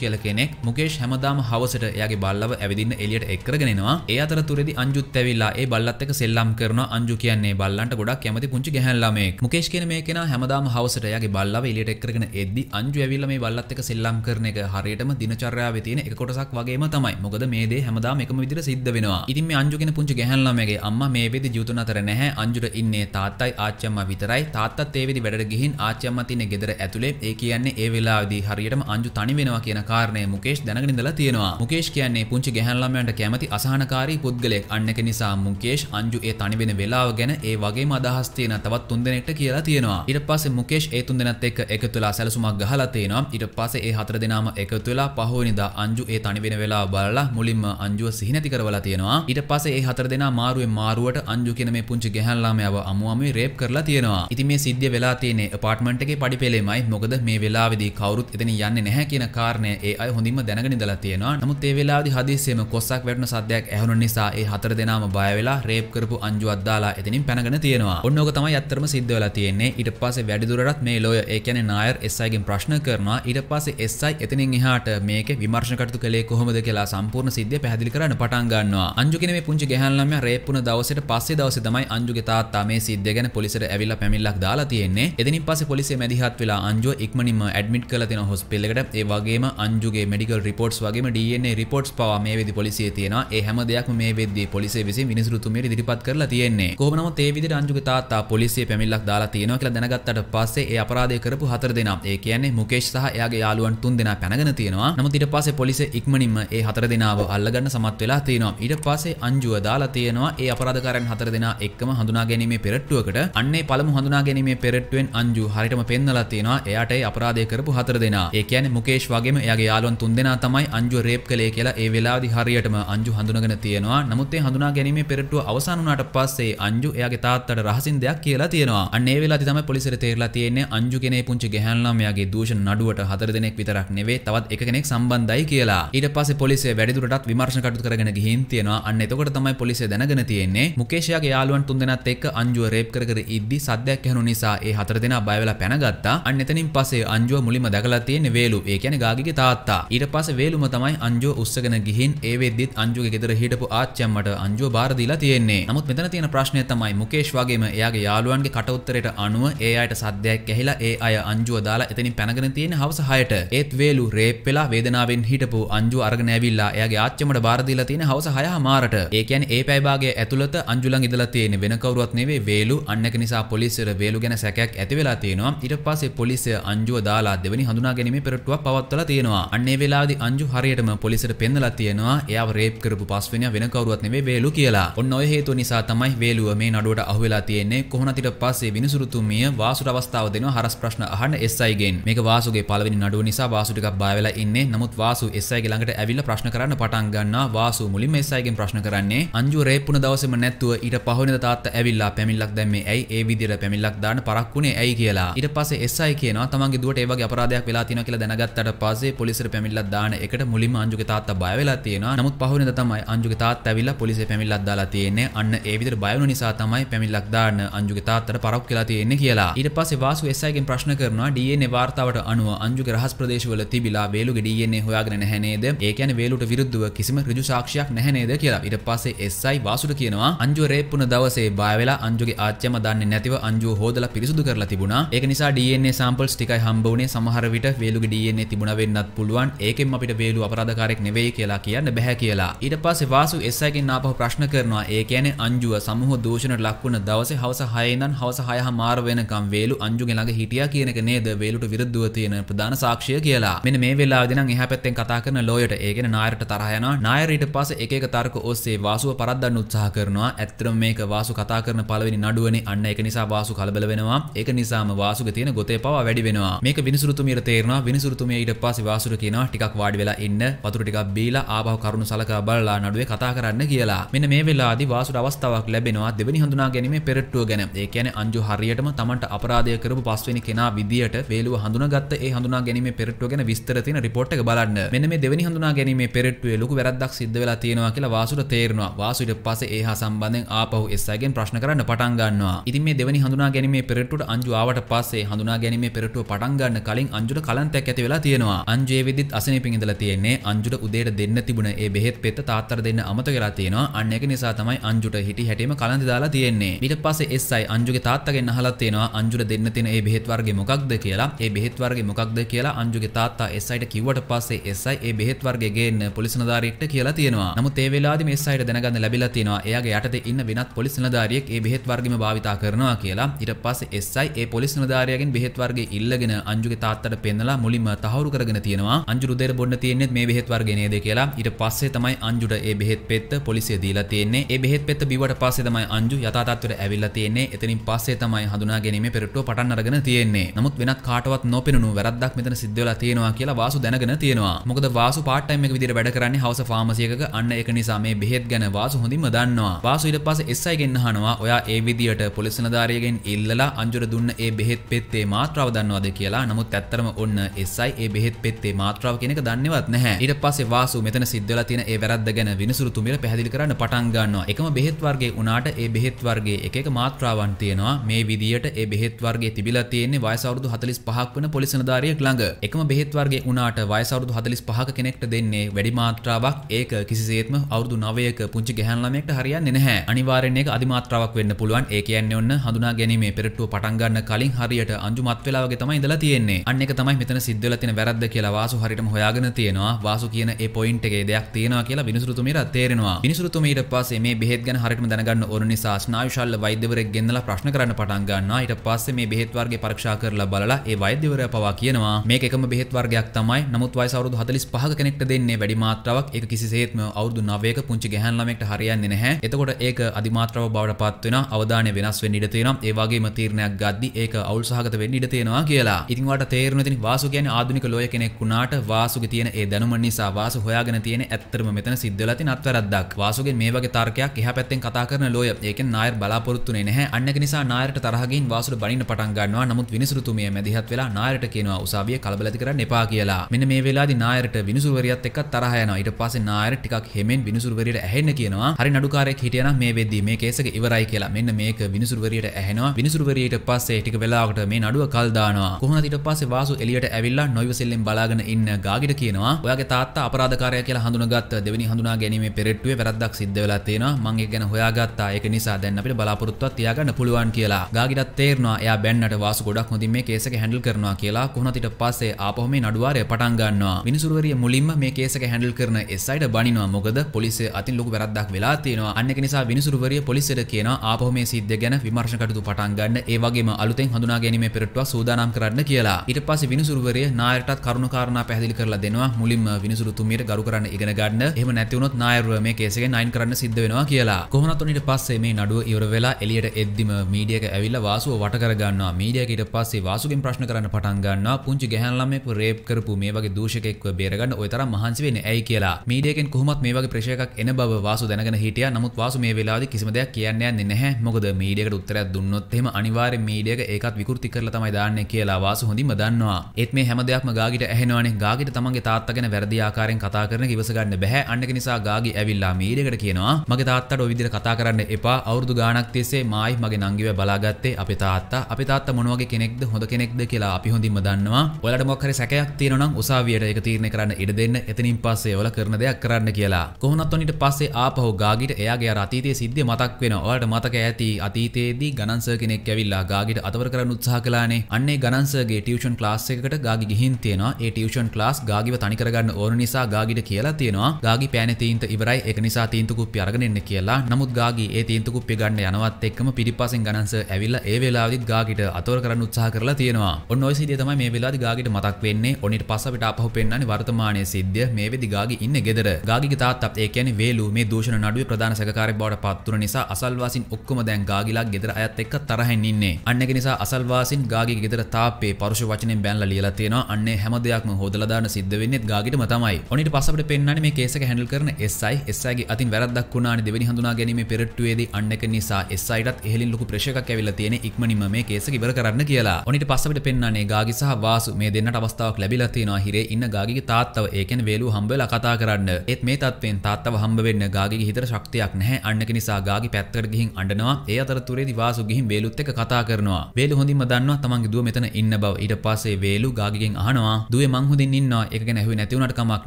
Speaker 1: කියලා කෙනෙක් මුකේෂ් හැමදාම හවසට එයාගේ බල්ලව ඇවිදින්න එළියට එක් කරගෙන එනවා ඒ අතරතුරේදී අංජුත් ඇවිල්ලා ඒ බල්ලත් එක්ක සෙල්ලම් කරනවා අංජු කියන්නේ බල්ලන්ට ගොඩක් කැමති පුංචි ගැහැණු ළමයෙක් මුකේෂ් කියන මේ කෙනා හැමදාම හවසට එයාගේ බල්ලව එළියට එක් කරගෙන එද්දි අංජු ඇවිල්ලා මේ බල්ලත් එක්ක සෙල්ලම් කරන එක හරියටම දිනචර්යාවේ තියෙන එක කොටසක් වගේම තමයි. මොකද මේ දේ හැමදාම එකම විදිහට සිද්ධ වෙනවා. ඉතින් මේ අංජු කියන පුංචි ගැහැණු ළමයාගේ අම්මා මේ වෙදි ජීවිතුන අතර නැහැ. අංජුට ඉන්නේ තාත්තයි ආච්චි අම්මා විතරයි. තාත්තත් ඒ වෙදි වැඩට ගිහින් ආච්චම්මතින ගෙදර ඇතුලේ ඒ කියන්නේ ඒ වෙලාවේදී හරියටම අංජු තනි වෙනවා කියන කාරණය මුකේෂ් දැනගෙන ඉඳලා තියෙනවා. මුකේෂ් කියන්නේ පුංචි ගැහැණු ළමයන්ට කැමති අසහනකාරී පුද්ගලයෙක්. අන්න ඒක නිසා මුකේෂ් අංජු ඒ තනි වෙන වෙලාව ගැන ඒ වගේම අදහස් තියෙන තවත් තුන්දෙනෙක්ට කියලා තියෙනවා. ඊට පස්සේ මුකේෂ් ඒ තුන්දෙනත් එක්ක එකතු වෙලා සැලසුමක් ගහලා තිනවා. ඊට පස්සේ ඒ හතර දෙනාම එකතු වෙලා පහවෙනිදා අංජු ඒ තනි වෙන වෙලාව බලලා මුලින්ම අංජුව සිහිනැති කරවලා තියෙනවා. ඊට පස්සේ ඒ හතර දෙනා මාරුවේ මාරුවට අංජු කියන මේ පුංචි ගැහැණු ළමයාව අමුමමේ රේප් කරලා තියෙනවා. ඉතින් මේ සිද්ධිය වෙලා තියෙන මේ පාටමටගේ පඩි පෙළෙමයි මොකද මේ වෙලාවෙදි කවරුත් එතන යන්න නැහැ කියන කාරණය ඒ අය හොඳින්ම දැනගෙන දලා තියෙනවා නමුත් ඒ වෙලාදි හදිස්සේම කොස්සක් වැටන සද්‍යයක් ඇහුණු නිසා ඒ හතර දෙනාම බය වෙලා රේප් කරපු අංජුවක් දාලා එතනින් පැනගෙන තියෙනවා ඔන්නෝක තමයි අත්‍තරම සිද්ධ වෙලා තියෙන්නේ ඊට පස්සේ වැඩිදුරටත් මේ ලෝය ඒ කියන්නේ නායර් SI ගෙන් ප්‍රශ්න කරනවා ඊට පස්සේ SI එතනින් එහාට මේකේ විමර්ශන කටයුතු කළේ කොහොමද කියලා සම්පූර්ණ සිද්ධිය පැහැදිලි කරන්න පටන් ගන්නවා අංජු කියන මේ පුංචි ගැහන් ළමයා රේප් වුණ දවසේට පස්සේ දවසේ තමයි අංජුගේ තාත්තා මේ සිද්ධිය ගැන පොලිසියට ඇවිල්ලා පැමිණිල්ලක් දාලා තියෙන්නේ එතන එතනින් පස්සේ පොලිසිය මැදිහත් වෙලා අංජුව ඉක්මනින්ම ඇඩ්මිට් කරලා තියෙනවා හොස්පිටලෙකට ඒ වගේම අංජුගේ මෙඩිකල් රිපෝට්ස් වගේම DNA රිපෝට්ස් පවා මේ වෙදි පොලිසිය තියෙනවා ඒ හැම දෙයක්ම මේ වෙද්දී පොලිසිය විසින් විනිසුරු තුමියට ඉදිරිපත් කරලා තියෙන්නේ කොහොම නමුත් ඒ විදිහට අංජුගේ තාත්තා පොලිසිය පැමිණිල්ලක් දාලා තියෙනවා කියලා දැනගත්තට පස්සේ ඒ අපරාධය කරපු හතර දෙනා ඒ කියන්නේ මුකේෂ් සහ එයාගේ යාළුවන් තුන් දෙනා පැනගෙන තියෙනවා නමුත් ඊට පස්සේ පොලිසිය ඉක්මනින්ම ඒ හතර දෙනාව අල්ලගන්න සමත් වෙලා තියෙනවා ඊට පස්සේ අංජුව දාලා තියෙනවා ඒ අපරාධකාරයන් හතර දෙනා එක්කම හඳුනා ගැනීමේ පෙරට්ටුවකට අන්නේ පළමු හඳුනා ගැනීමේ පෙරට්ටුවෙන් අංජු හරිටම පෙන්නලා තියෙනවා එයාට ඒ අපරාධය කරපු හතර දෙනා. ඒ කියන්නේ මුකේෂ් වගේම එයාගේ යාළුවන් තුන් දෙනා තමයි අංජුව රේප් කළේ කියලා ඒ වෙලාවේදී හරියටම අංජු හඳුනගෙන තියෙනවා. නමුත් ඒ හඳුනා ගැනීමේ පෙරටුව අවසන් වුණාට පස්සේ අංජු එයාගේ තාත්තට රහසින් දෙයක් කියලා තියෙනවා. අන්න ඒ වෙලාවේදී තමයි පොලිසියට තේරලා තියෙන්නේ අංජු කෙනේ පුංචි ගැහැණුලා මෙයාගේ දූෂණ නඩුවට හතර දෙනෙක් විතරක් නෙවෙයි තවත් එක කෙනෙක් සම්බන්ධයි කියලා. ඊට පස්සේ පොලිසිය වැඩිදුරටත් විමර්ශන කටයුතු කරගෙන ගිහින් තියෙනවා. අන්න එතකොට තමයි පොලිසිය දැනගෙන තියෙන්නේ මුකේෂයාගේ යාළුවන් තුන් දෙනාත් එක්ක අංජුව රේප් කර කර ඉද්දි සද්දයක් ඇහුණු නිසා ඒ හතර දෙනා දෙනා බයවෙලා පැනගත්තා. අන්න එතනින් පස්සේ අංජුව මුලින්ම දැකලා තියෙන වේලු. ඒ කියන්නේ ගාගිගේ තාත්තා. ඊට පස්සේ වේලුම තමයි අංජුව උස්සගෙන ගිහින් ඒ වෙද්දිත් අංජුවගේ ගෙදර හිටපු ආච්චම්මට අංජුව බාර දීලා තියෙන්නේ. නමුත් මෙතන තියෙන ප්‍රශ්නය තමයි මුකේෂ් වගේම එයාගේ යාළුවන්ගේ කට උත්තරයට අනුව ඒ අයට සද්දයක් ඇහිලා ඒ අය අංජුව දාලා එතනින් පැනගෙන තියෙන හවස 6ට. ඒත් වේලු රේප් වෙලා වේදනාවෙන් හිටපු අංජුව අරගෙන ඇවිල්ලා එයාගේ ආච්චම්මට බාර දීලා තියෙන හවස 6 හමාරට. ඒ කියන්නේ ඒ පැය භාගය ඇතුළත අංජුලන් ඉඳලා තියෙන වෙන කවුරුවත් නෙවෙයි වේලු. අන්න එක නිසා පොලිසියට වේලු ගැන සැකයක් ඇති නැති වෙලා තියෙනවා ඊට පස්සේ පොලිසිය අංජුව දාලා දෙවනි හඳුනා ගැනීම පෙරටුවක් පවත්වලා තියෙනවා අන්න ඒ වෙලාවේදී අංජු හරියටම පොලිසියට පෙන්නලා තියෙනවා එයාව රේප් කරපු පස්වෙනියා වෙන කවුරුවත් නෙවෙයි වේලු කියලා ඔන්න ඔය හේතුව නිසා තමයි වේලුව මේ නඩුවට අහු වෙලා තියෙන්නේ කොහොනත් ඊට පස්සේ විනිසුරුතුමිය වාසුට අවස්ථාව දෙනවා හරස් ප්‍රශ්න අහන්න SI ගෙන් මේක වාසුගේ පළවෙනි නඩුව නිසා වාසු ටිකක් බය වෙලා ඉන්නේ නමුත් වාසු SI ගේ ළඟට ඇවිල්ලා ප්‍රශ්න කරන්න පටන් ගන්නවා වාසු මුලින්ම SI ගෙන් ප්‍රශ්න කරන්නේ අංජු රේප් වුණ දවසේම නැත්තුව ඊට පහවෙනිදා තාත්තා ඇවිල්ලා පැමිණිල්ලක් දැම්මේ ඇයි ඒ විදිහට පැමිණිල්ලක් දාන්න පරක්කුනේ ඇයි කියලා ඉට පස එස්සයි කියන තමගේ දුවට ඒවගේ අපරාධයක් වෙලා තියෙන කියලා දැනගත්තට පස්සේ පොලිසියට පැමිණිලා දාන එකට මුලින්ම අංජුගේ තාත්තා බය වෙලා තියෙනවා නමුත් පහුවෙනිදා තමයි අංජුගේ තාත්තා ඇවිල්ලා පොලිසියට පැමිණිලා දාලා තියෙන්නේ අන්න ඒ විදිහට බය වුණ නිසා තමයි පැමිණිලක් දාන්න අංජුගේ තාත්තට පරක්කු කියලා තියෙන්නේ කියලා ඊට පස්සේ වාසු එස්සයිගෙන් ප්‍රශ්න කරනවා DNA වාර්තාවට අනුව අංජුගේ රහස් ප්‍රදේශවල තිබිලා වේලුගේ DNA හොයාගෙන නැහැ නේද ඒ කියන්නේ වේලුට විරුද්ධව කිසිම ඍජු සාක්ෂියක් නැහැ නේද කියලා ඊට පස්සේ එස්සයි වාසුට කියනවා අංජුව රේප් වුණ දවසේ බය වෙලා අංජුගේ ආච්චිම දන්නේ නැතිව අංජුව හොදලා පිරිසුදු කරලා තිබුණා ඒක නිසා DNA samples ටිකයි හම්බ වුණේ සමහර විට වේලුගේ DNA තිබුණ වෙන්නත් පුළුවන් ඒකෙන් අපිට වේලු අපරාධකාරයෙක් නෙවෙයි කියලා කියන්න බැහැ කියලා ඊට පස්සේ වාසු SI ගෙන් ආපහු ප්‍රශ්න කරනවා ඒ කියන්නේ අංජුව සමූහ දූෂණයට ලක් වුණ දවසේ හවස 6 ඉඳන් හවස 6 හමාර වෙනකම් වේලු අංජුගේ ළඟ හිටියා කියන එක නේද වේලුට විරුද්ධව තියෙන ප්‍රධාන සාක්ෂිය කියලා මෙන්න මේ වෙලාවේදී නම් එහා පැත්තෙන් කතා කරන ලෝයට ඒ කියන්නේ නායරට තරහ යනවා නායර ඊට පස්සේ එක එක තර්ක ඔස්සේ වාසුව පරද්දන්න උත්සාහ කරනවා ඇත්තටම මේක වාසු කතා කරන පළවෙනි නඩුවනේ අන්න ඒක නිසා වාසු කලබල වෙනවා ඒක නිසා නිසාම වාසුග තියෙන ගොතේ පවා වැඩි වෙනවා. මේක විනිසුරුතුමියට තේරෙනවා. විනිසුරුතුමිය ඊට පස්සේ වාසුර කියනවා ටිකක් වාඩි වෙලා ඉන්න, වතුර ටිකක් බීලා ආපහු කරුණු සලකා බලලා නඩුවේ කතා කරන්න කියලා. මෙන්න මේ වෙලාවේදී වාසුර අවස්ථාවක් ලැබෙනවා දෙවෙනි හඳුනා ගැනීමේ පෙරට්ටුව ගැන. ඒ කියන්නේ අංජු හරියටම Tamanට අපරාධය කරපු පස්වෙනි කෙනා විදියට වේලුව හඳුනාගත්ත ඒ හඳුනා ගැනීමේ පෙරට්ටුව ගැන විස්තර තියෙන රිපෝට් එක බලන්න. මෙන්න මේ දෙවෙනි හඳුනා ගැනීමේ පෙරට්ටුවේ ලොකු වැරද්දක් සිද්ධ වෙලා තියෙනවා කියලා වාසුර තේරෙනවා. වාසු ඊට පස්සේ ඒ හා සම්බන්ධයෙන් ආපහු SI ගෙන් ප්‍රශ්න කරන්න පටන් ගන්නවා. ඉතින් මේ දෙවෙනි හඳුනා ගැනීමේ පෙරට්ටුවට අංජු ආවට පස්සේ හඳුනා ගැනීමේ පෙරටුව පටන් ගන්න කලින් අංජුට කලන්තයක් ඇති වෙලා තියෙනවා. අංජේ විදිත් අසනීපින් ඉඳලා තියෙන්නේ. අංජුට උදේට දෙන්න තිබුණ ඒ බෙහෙත් පෙත්ත තාත්තට දෙන්න අමතක වෙලා තියෙනවා. අන්න ඒක නිසා තමයි අංජුට හිටි හැටිම කලන්ත දාලා තියෙන්නේ. ඊට පස්සේ එස්ఐ අංජුගේ තාත්තගෙන් අහලා තියෙනවා අංජුට දෙන්න තියෙන ඒ බෙහෙත් වර්ගේ මොකක්ද කියලා. ඒ බෙහෙත් වර්ගේ මොකක්ද කියලා අංජුගේ තාත්තා එස්ఐට කිව්වට පස්සේ එස්ఐ ඒ බෙහෙත් වර්ගේ ගේන්න පොලිස් නිලධාරියෙක්ට කියලා තියෙනවා. නමුත් ඒ වෙලාවේදී මේ එස්ఐට දැනගන්න ලැබිලා තියෙනවා. එයාගේ යටතේ ඉන්න වෙනත් පොලිස් නිලධාරියෙක් ඒ බෙහෙත් වර්ගෙම භාවිතා කරනවා කියලා. ඊට පස්සේ එස්ఐ ඒ ඒ පොලිස් නිලධාරියගෙන් බෙහෙත් වර්ගය ඉල්ලගෙන අංජුගේ තාත්තට පෙන්නලා මුලින්ම තහවුරු කරගෙන තියෙනවා අංජු රුධිර බොන්න තියෙන්නේ මේ බෙහෙත් වර්ගය නේද කියලා ඊට පස්සේ තමයි අංජුට ඒ බෙහෙත් පෙත්ත පොලිසිය දීලා තියෙන්නේ ඒ බෙහෙත් පෙත්ත බිවට පස්සේ තමයි අංජු යථා තත්ත්වයට ඇවිල්ලා තියෙන්නේ එතනින් පස්සේ තමයි හඳුනා ගැනීම පෙරට්ටුව පටන් අරගෙන තියෙන්නේ නමුත් වෙනත් කාටවත් නොපෙනුණු වැරද්දක් මෙතන සිද්ධ වෙලා තියෙනවා කියලා වාසු දැනගෙන තියෙනවා මොකද වාසු පාට් ටයිම් එක විදිහට වැඩ කරන්නේ හවස ෆාමසි එකක අන්න ඒක නිසා මේ බෙහෙත් ගැන වාසු හොඳින්ම දන්නවා වාසු ඊට පස්සේ එස්ఐ ගෙන් අහනවා ඔයා ඒ විදියට පොලිස් නිලධාරියගෙන් ඉල්ලලා අංජුර දුන්න ඒ බෙත් පෙත්තේ මාත්‍රාව දන්නවාද කියලා නමුත් ඇත්තරම ඔන්න එසයි ඒ බෙත් පෙත්තේ මාත්‍රාව කෙනෙක දන්නවත් නැහැ ඊට පස්සේ වාසු මෙතන සිද්ධලා තියෙන ඒ වැරද්ද ගැන විනිසුරු තුමිල පැහැදිලි කරන්න පටන් ගන්නවා එකම බෙහෙත් වර්ගයේ උනාට ඒ බෙහෙත් වර්ගයේ එක එක මාත්‍රාවන් තියෙනවා මේ විදියට ඒ බෙහෙත් වර්ගයේ තිබිලා තියෙන්නේ වයස අවුරුදු 45ක් වන පොලිස් නිලධාරියෙක් ළඟ එකම බෙහෙත් වර්ගයේ උනාට වයස අවුරුදු 45ක කෙනෙක්ට දෙන්නේ වැඩි මාත්‍රාවක් ඒක කිසිසේත්ම අවුරුදු 9ක පුංචි ගැහැණු ළමයෙක්ට හරියන්නේ නැහැ අනිවාර්යෙන් ඒක අධිමාත්‍රාවක් වෙන්න පුළුවන් ඒ කියන්නේ ඔන්න හඳුනා ගැනීමේ පෙරට්ටුව පටන් ගන්න කලින් හරියට අන්ජුමත් වෙලාවගේ තමයි ඉඳලා තියෙන්නේ. අන්න එක තමයි මෙතන සිද්ධ වෙලා තියෙන වැරද්ද කියලා වාසු හරියටම හොයාගෙන තියෙනවා. වාසු කියන ඒ පොයින්ට් එකේ දෙයක් තියෙනවා කියලා විනිසුරුතුමීට තේරෙනවා. විනිසුරුතුමීට පස්සේ මේ බෙහෙත් ගැන හරියටම දැනගන්න ඕන නිසා ස්නායු ශල්‍ය වෛද්‍යවරයෙක් ගෙන්නලා ප්‍රශ්න කරන්න පටන් ගන්නවා. ඊට පස්සේ මේ බෙහෙත් වර්ගේ පරීක්ෂා කරලා බලලා ඒ වෛද්‍යවරයා පවා කියනවා මේක එකම බෙහෙත් වර්ගයක් තමයි. නමුත් වයස අවුරුදු 45ක කෙනෙක්ට දෙන්නේ වැඩි මාත්‍රාවක්. ඒක කිසිසේත්ම අවුරුදු 9ක පුංචි ගැහැණු ළමයෙක්ට හරියන්නේ නැහැ. එතකොට ඒක අධිමාත්‍රාව බවට පත්වෙන අවධානය වෙනස් වෙන්න ඉඩ තියෙනවා. ඒ වගේම තීරණයක් ගද්දි ඒක අවුල් සහගත වෙන්න ඉඩ තියෙනවා කියලා. ඉතින් වාට තේරුණ ඉතින් වාසු කියන්නේ ආධුනික ලෝය කෙනෙක් වුණාට වාසුගේ තියෙන ඒ දැනුම නිසා වාසු හොයාගෙන තියෙන ඇත්තටම මෙතන සිද්ධ වෙලා තියෙන අත්වැරද්දක්. වාසුගේ මේ වගේ තර්කයක් එහා පැත්තෙන් කතා කරන ලෝය ඒකෙන් නායර් බලාපොරොත්තු වෙන්නේ නැහැ. අන්න ඒක නිසා නායර්ට තරහ ගින් වාසුට බනින්න පටන් ගන්නවා. නමුත් විනිසුරුතුමිය මැදිහත් වෙලා නායර්ට කියනවා උසාවිය කලබල ඇති කරන්න එපා කියලා. මෙන්න මේ වෙලාවේදී නායර්ට විනිසුරුවරියත් එක්ක තරහ යනවා. ඊට පස්සේ නායර් ටිකක් හෙමෙන් විනිසුරුවරියට ඇහෙන්න කියනවා. හරි නඩුකාරයෙක් හිටියනම් මේ වෙද්දී මේ කේසක ඉවරයි කියලා. මෙන්න මේක විනිසුරුවරියට ඇහෙනවා. විනිසුරුවරියට පස්සේ පස්සේ ටික වෙලාවකට මේ නඩුව කල් දානවා. කොහොමද ඊට පස්සේ වාසු එළියට ඇවිල්ලා නොයවසෙල්ලෙන් බලාගෙන ඉන්න ගාගිට කියනවා ඔයාගේ තාත්තා අපරාධකාරයා කියලා හඳුනගත්ත දෙවෙනි හඳුනා ගැනීමේ පෙරට්ටුවේ වැරද්දක් සිද්ධ වෙලා තියෙනවා. මම ඒක ගැන හොයාගත්තා. ඒක නිසා දැන් අපිට බලාපොරොත්තුවක් තියාගන්න පුළුවන් කියලා. ගාගිටත් තේරෙනවා එයා බැන්නට වාසු ගොඩක් හොඳින් මේ කේස් එක හැන්ඩල් කරනවා කියලා. කොහොමද ඊට පස්සේ ආපහු මේ නඩුවාරය පටන් ගන්නවා. විනිසුරුවරිය මුලින්ම මේ කේස් එක හැන්ඩල් කරන එස්ఐට බනිනවා. මොකද පොලිසිය අතින් ලොකු වැරද්දක් වෙලා තියෙනවා. අන්න ඒක නිසා විනිසුරුවරිය පොලිසියට කියනවා ආපහු මේ සිද්ධිය ගැන විමර්ශන කටයුතු පටන් ගන්න. ඒ වගේම අලුතෙන් හඳුනා ගැනීම පෙරටුව සූදානම් කරන්න කියලා ඉට පස විනිසුරුවරය නායටත් කරුණුකාරණ පැහදිලි කරලා දෙනවා මුලින්ම විනිසුරුතුමියට ගරු කරන්න ඉගෙන ගන්න එහම නැතිවුණොත් නායරුව මේ කේසගේ නයින් කරන්න සිද්ධ වෙනවා කියලා කොහොනතුනිට පස්සේ මේ නඩුව ඉවර වෙලා එලියට එද්දිම මීඩියක ඇවිල්ල වාසුව වට කරගන්නවා මීඩියකට පස්සේ වාසුගෙන් ප්‍රශ්න කරන්න පටන් ගන්නවා පුංචි ගැහන්ලමෙක් රේප් කරපු මේ වගේ දූෂකෙක්ව බේරගන්න ඔය තරම් මහන්සි වෙන්නේ ඇයි කියලා මීඩියකෙන් කොහොමත් මේ වගේ ප්‍රේක්ෂකක් එන බව වාසු දැනගෙන හිටියා නමුත් වාසු මේ වෙලාවේ කිසිම දෙයක් කියන්නේ නැහැ මොකද මීඩියකට උත්තරයක් දුන්නොත් එහෙම අනිවාර්යෙන් මීඩිය ලියක ඒකත් විකෘති කරලා තමයි දාන්නේ කියලා වාසු හොඳින්ම දන්නවා. ඒත් මේ හැම දෙයක්ම ගාගිට ඇහෙනවනේ. ගාගිට තමන්ගේ තාත්තා ගැන වැරදි ආකාරයෙන් කතා කරන කිවස ගන්න බෑ. අන්න ඒක නිසා ගාගි ඇවිල්ලා මීඩියකට කියනවා මගේ තාත්තට ඔය විදිහට කතා කරන්න එපා. අවුරුදු ගාණක් තිස්සේ මායි මගේ නංගිව බලාගත්තේ අපේ තාත්තා. අපේ තාත්තා මොන වගේ කෙනෙක්ද හොඳ කෙනෙක්ද කියලා අපි හොඳින්ම දන්නවා. ඔයාලට මොකක් හරි සැකයක් තියෙනවා නම් උසාවියට ඒක තීරණය කරන්න ඉඩ දෙන්න. එතනින් පස්සේ ඔයාලා කරන දෙයක් කරන්න කියලා. කොහොමවත් ඔන්න ඊට පස්සේ ආපහු ගාගිට එයාගේ අර අතීතයේ සිද්ධිය මතක් වෙනවා. ඔයාලට මතක ඇති අතීතයේදී ගණන්සර් කෙනෙක් ඇවිල්ලා ගාගිට අතවර කරන්න උත්සාහ කළානේ අන්නේ ගණන්සගේ ටියුෂන් ක්ලාස් එකකට ගාගි ගිහින් තියෙනවා ඒ ටියුෂන් ක්ලාස් ගාගිව තනි කරගන්න ඕන නිසා ගාගිට කියලා තියෙනවා ගාගි පෑනේ තීන්ත ඉවරයි ඒක නිසා තීන්ත කුප්පිය අරගෙන එන්න කියලා නමුත් ගාගි ඒ තීන්ත කුප්පිය ගන්න යනවත් එක්කම පිටිපස්සෙන් ගණන්ස ඇවිල්ලා ඒ වෙලාවෙදිත් ගාගිට අතවර කරන්න උත්සාහ කරලා තියෙනවා ඔන්න ඔය සිද්ධිය තමයි මේ වෙලාවේදී ගාගිට මතක් වෙන්නේ ඔනිට පස්ස අපිට ආපහු පෙන්වන්නේ වර්තමානයේ සිද්ධිය මේ වෙදි ගාගි ඉන්නේ ගෙදර ගාගිගේ තාත්තා ඒ කියන්නේ වේලු මේ දූෂණ නඩුවේ ප්‍රධාන සැකකාරයෙක් බවට පත් වුන නිසා අසල්වාසීන් ඔක්කොම දැන් ගාගිලා ගෙදර අයත් එක්ක තරහින් ඉන්නේ අන්න ඒක නිසා අසල්වාසින් ගාගේ ගෙදර තාපේ පරුෂ වචනෙන් බැනලා ලියලා තියෙනවා අන්නේ හැම දෙයක්ම හොදලා දාන සිද්ධ වෙන්නේ ගාගිටම තමයි. ඔනිට පස්ස අපිට පෙන්වන්නේ මේ කේස් එක හැන්ඩල් කරන SI SI ගේ අතින් වැරද්දක් වුණානේ දෙවෙනි හඳුනා ගැනීමේ පෙරට්ටුවේදී අන්න එක නිසා SI ටත් එහෙලින් ලොකු ප්‍රෙෂර් එකක් ඇවිල්ලා තියෙන ඉක්මනින්ම මේ කේස් එක ඉවර කරන්න කියලා. ඔනිට පස්ස අපිට පෙන්වන්නේ ගාගි සහ වාසු මේ දෙන්නට අවස්ථාවක් ලැබිලා තියෙනවා හිරේ ඉන්න ගාගිගේ තාත්තව ඒ කියන්නේ වේලුව හම්බ වෙලා කතා කරන්න. ඒත් මේ තත්ත්වෙන් තාත්තව හම්බ වෙන්න ගාගිගේ හිතට ශක්තියක් නැහැ. අන්නක නිසා ගාගි පැත්තකට ගිහින් අඬනවා. ඒ අතරතුරේදී වාසු ගිහින් වේලුත් එක්ක කතා කරනවා. ඉන්නවා. වේලු හොඳින්ම දන්නවා තමන්ගේ දුව මෙතන ඉන්න බව. ඊට පස්සේ වේලු ගාගිගෙන් අහනවා දුවේ මං හොඳින් ඉන්නවා. ඒක ගැන ඇහුවේ නැති වුණාට කමක්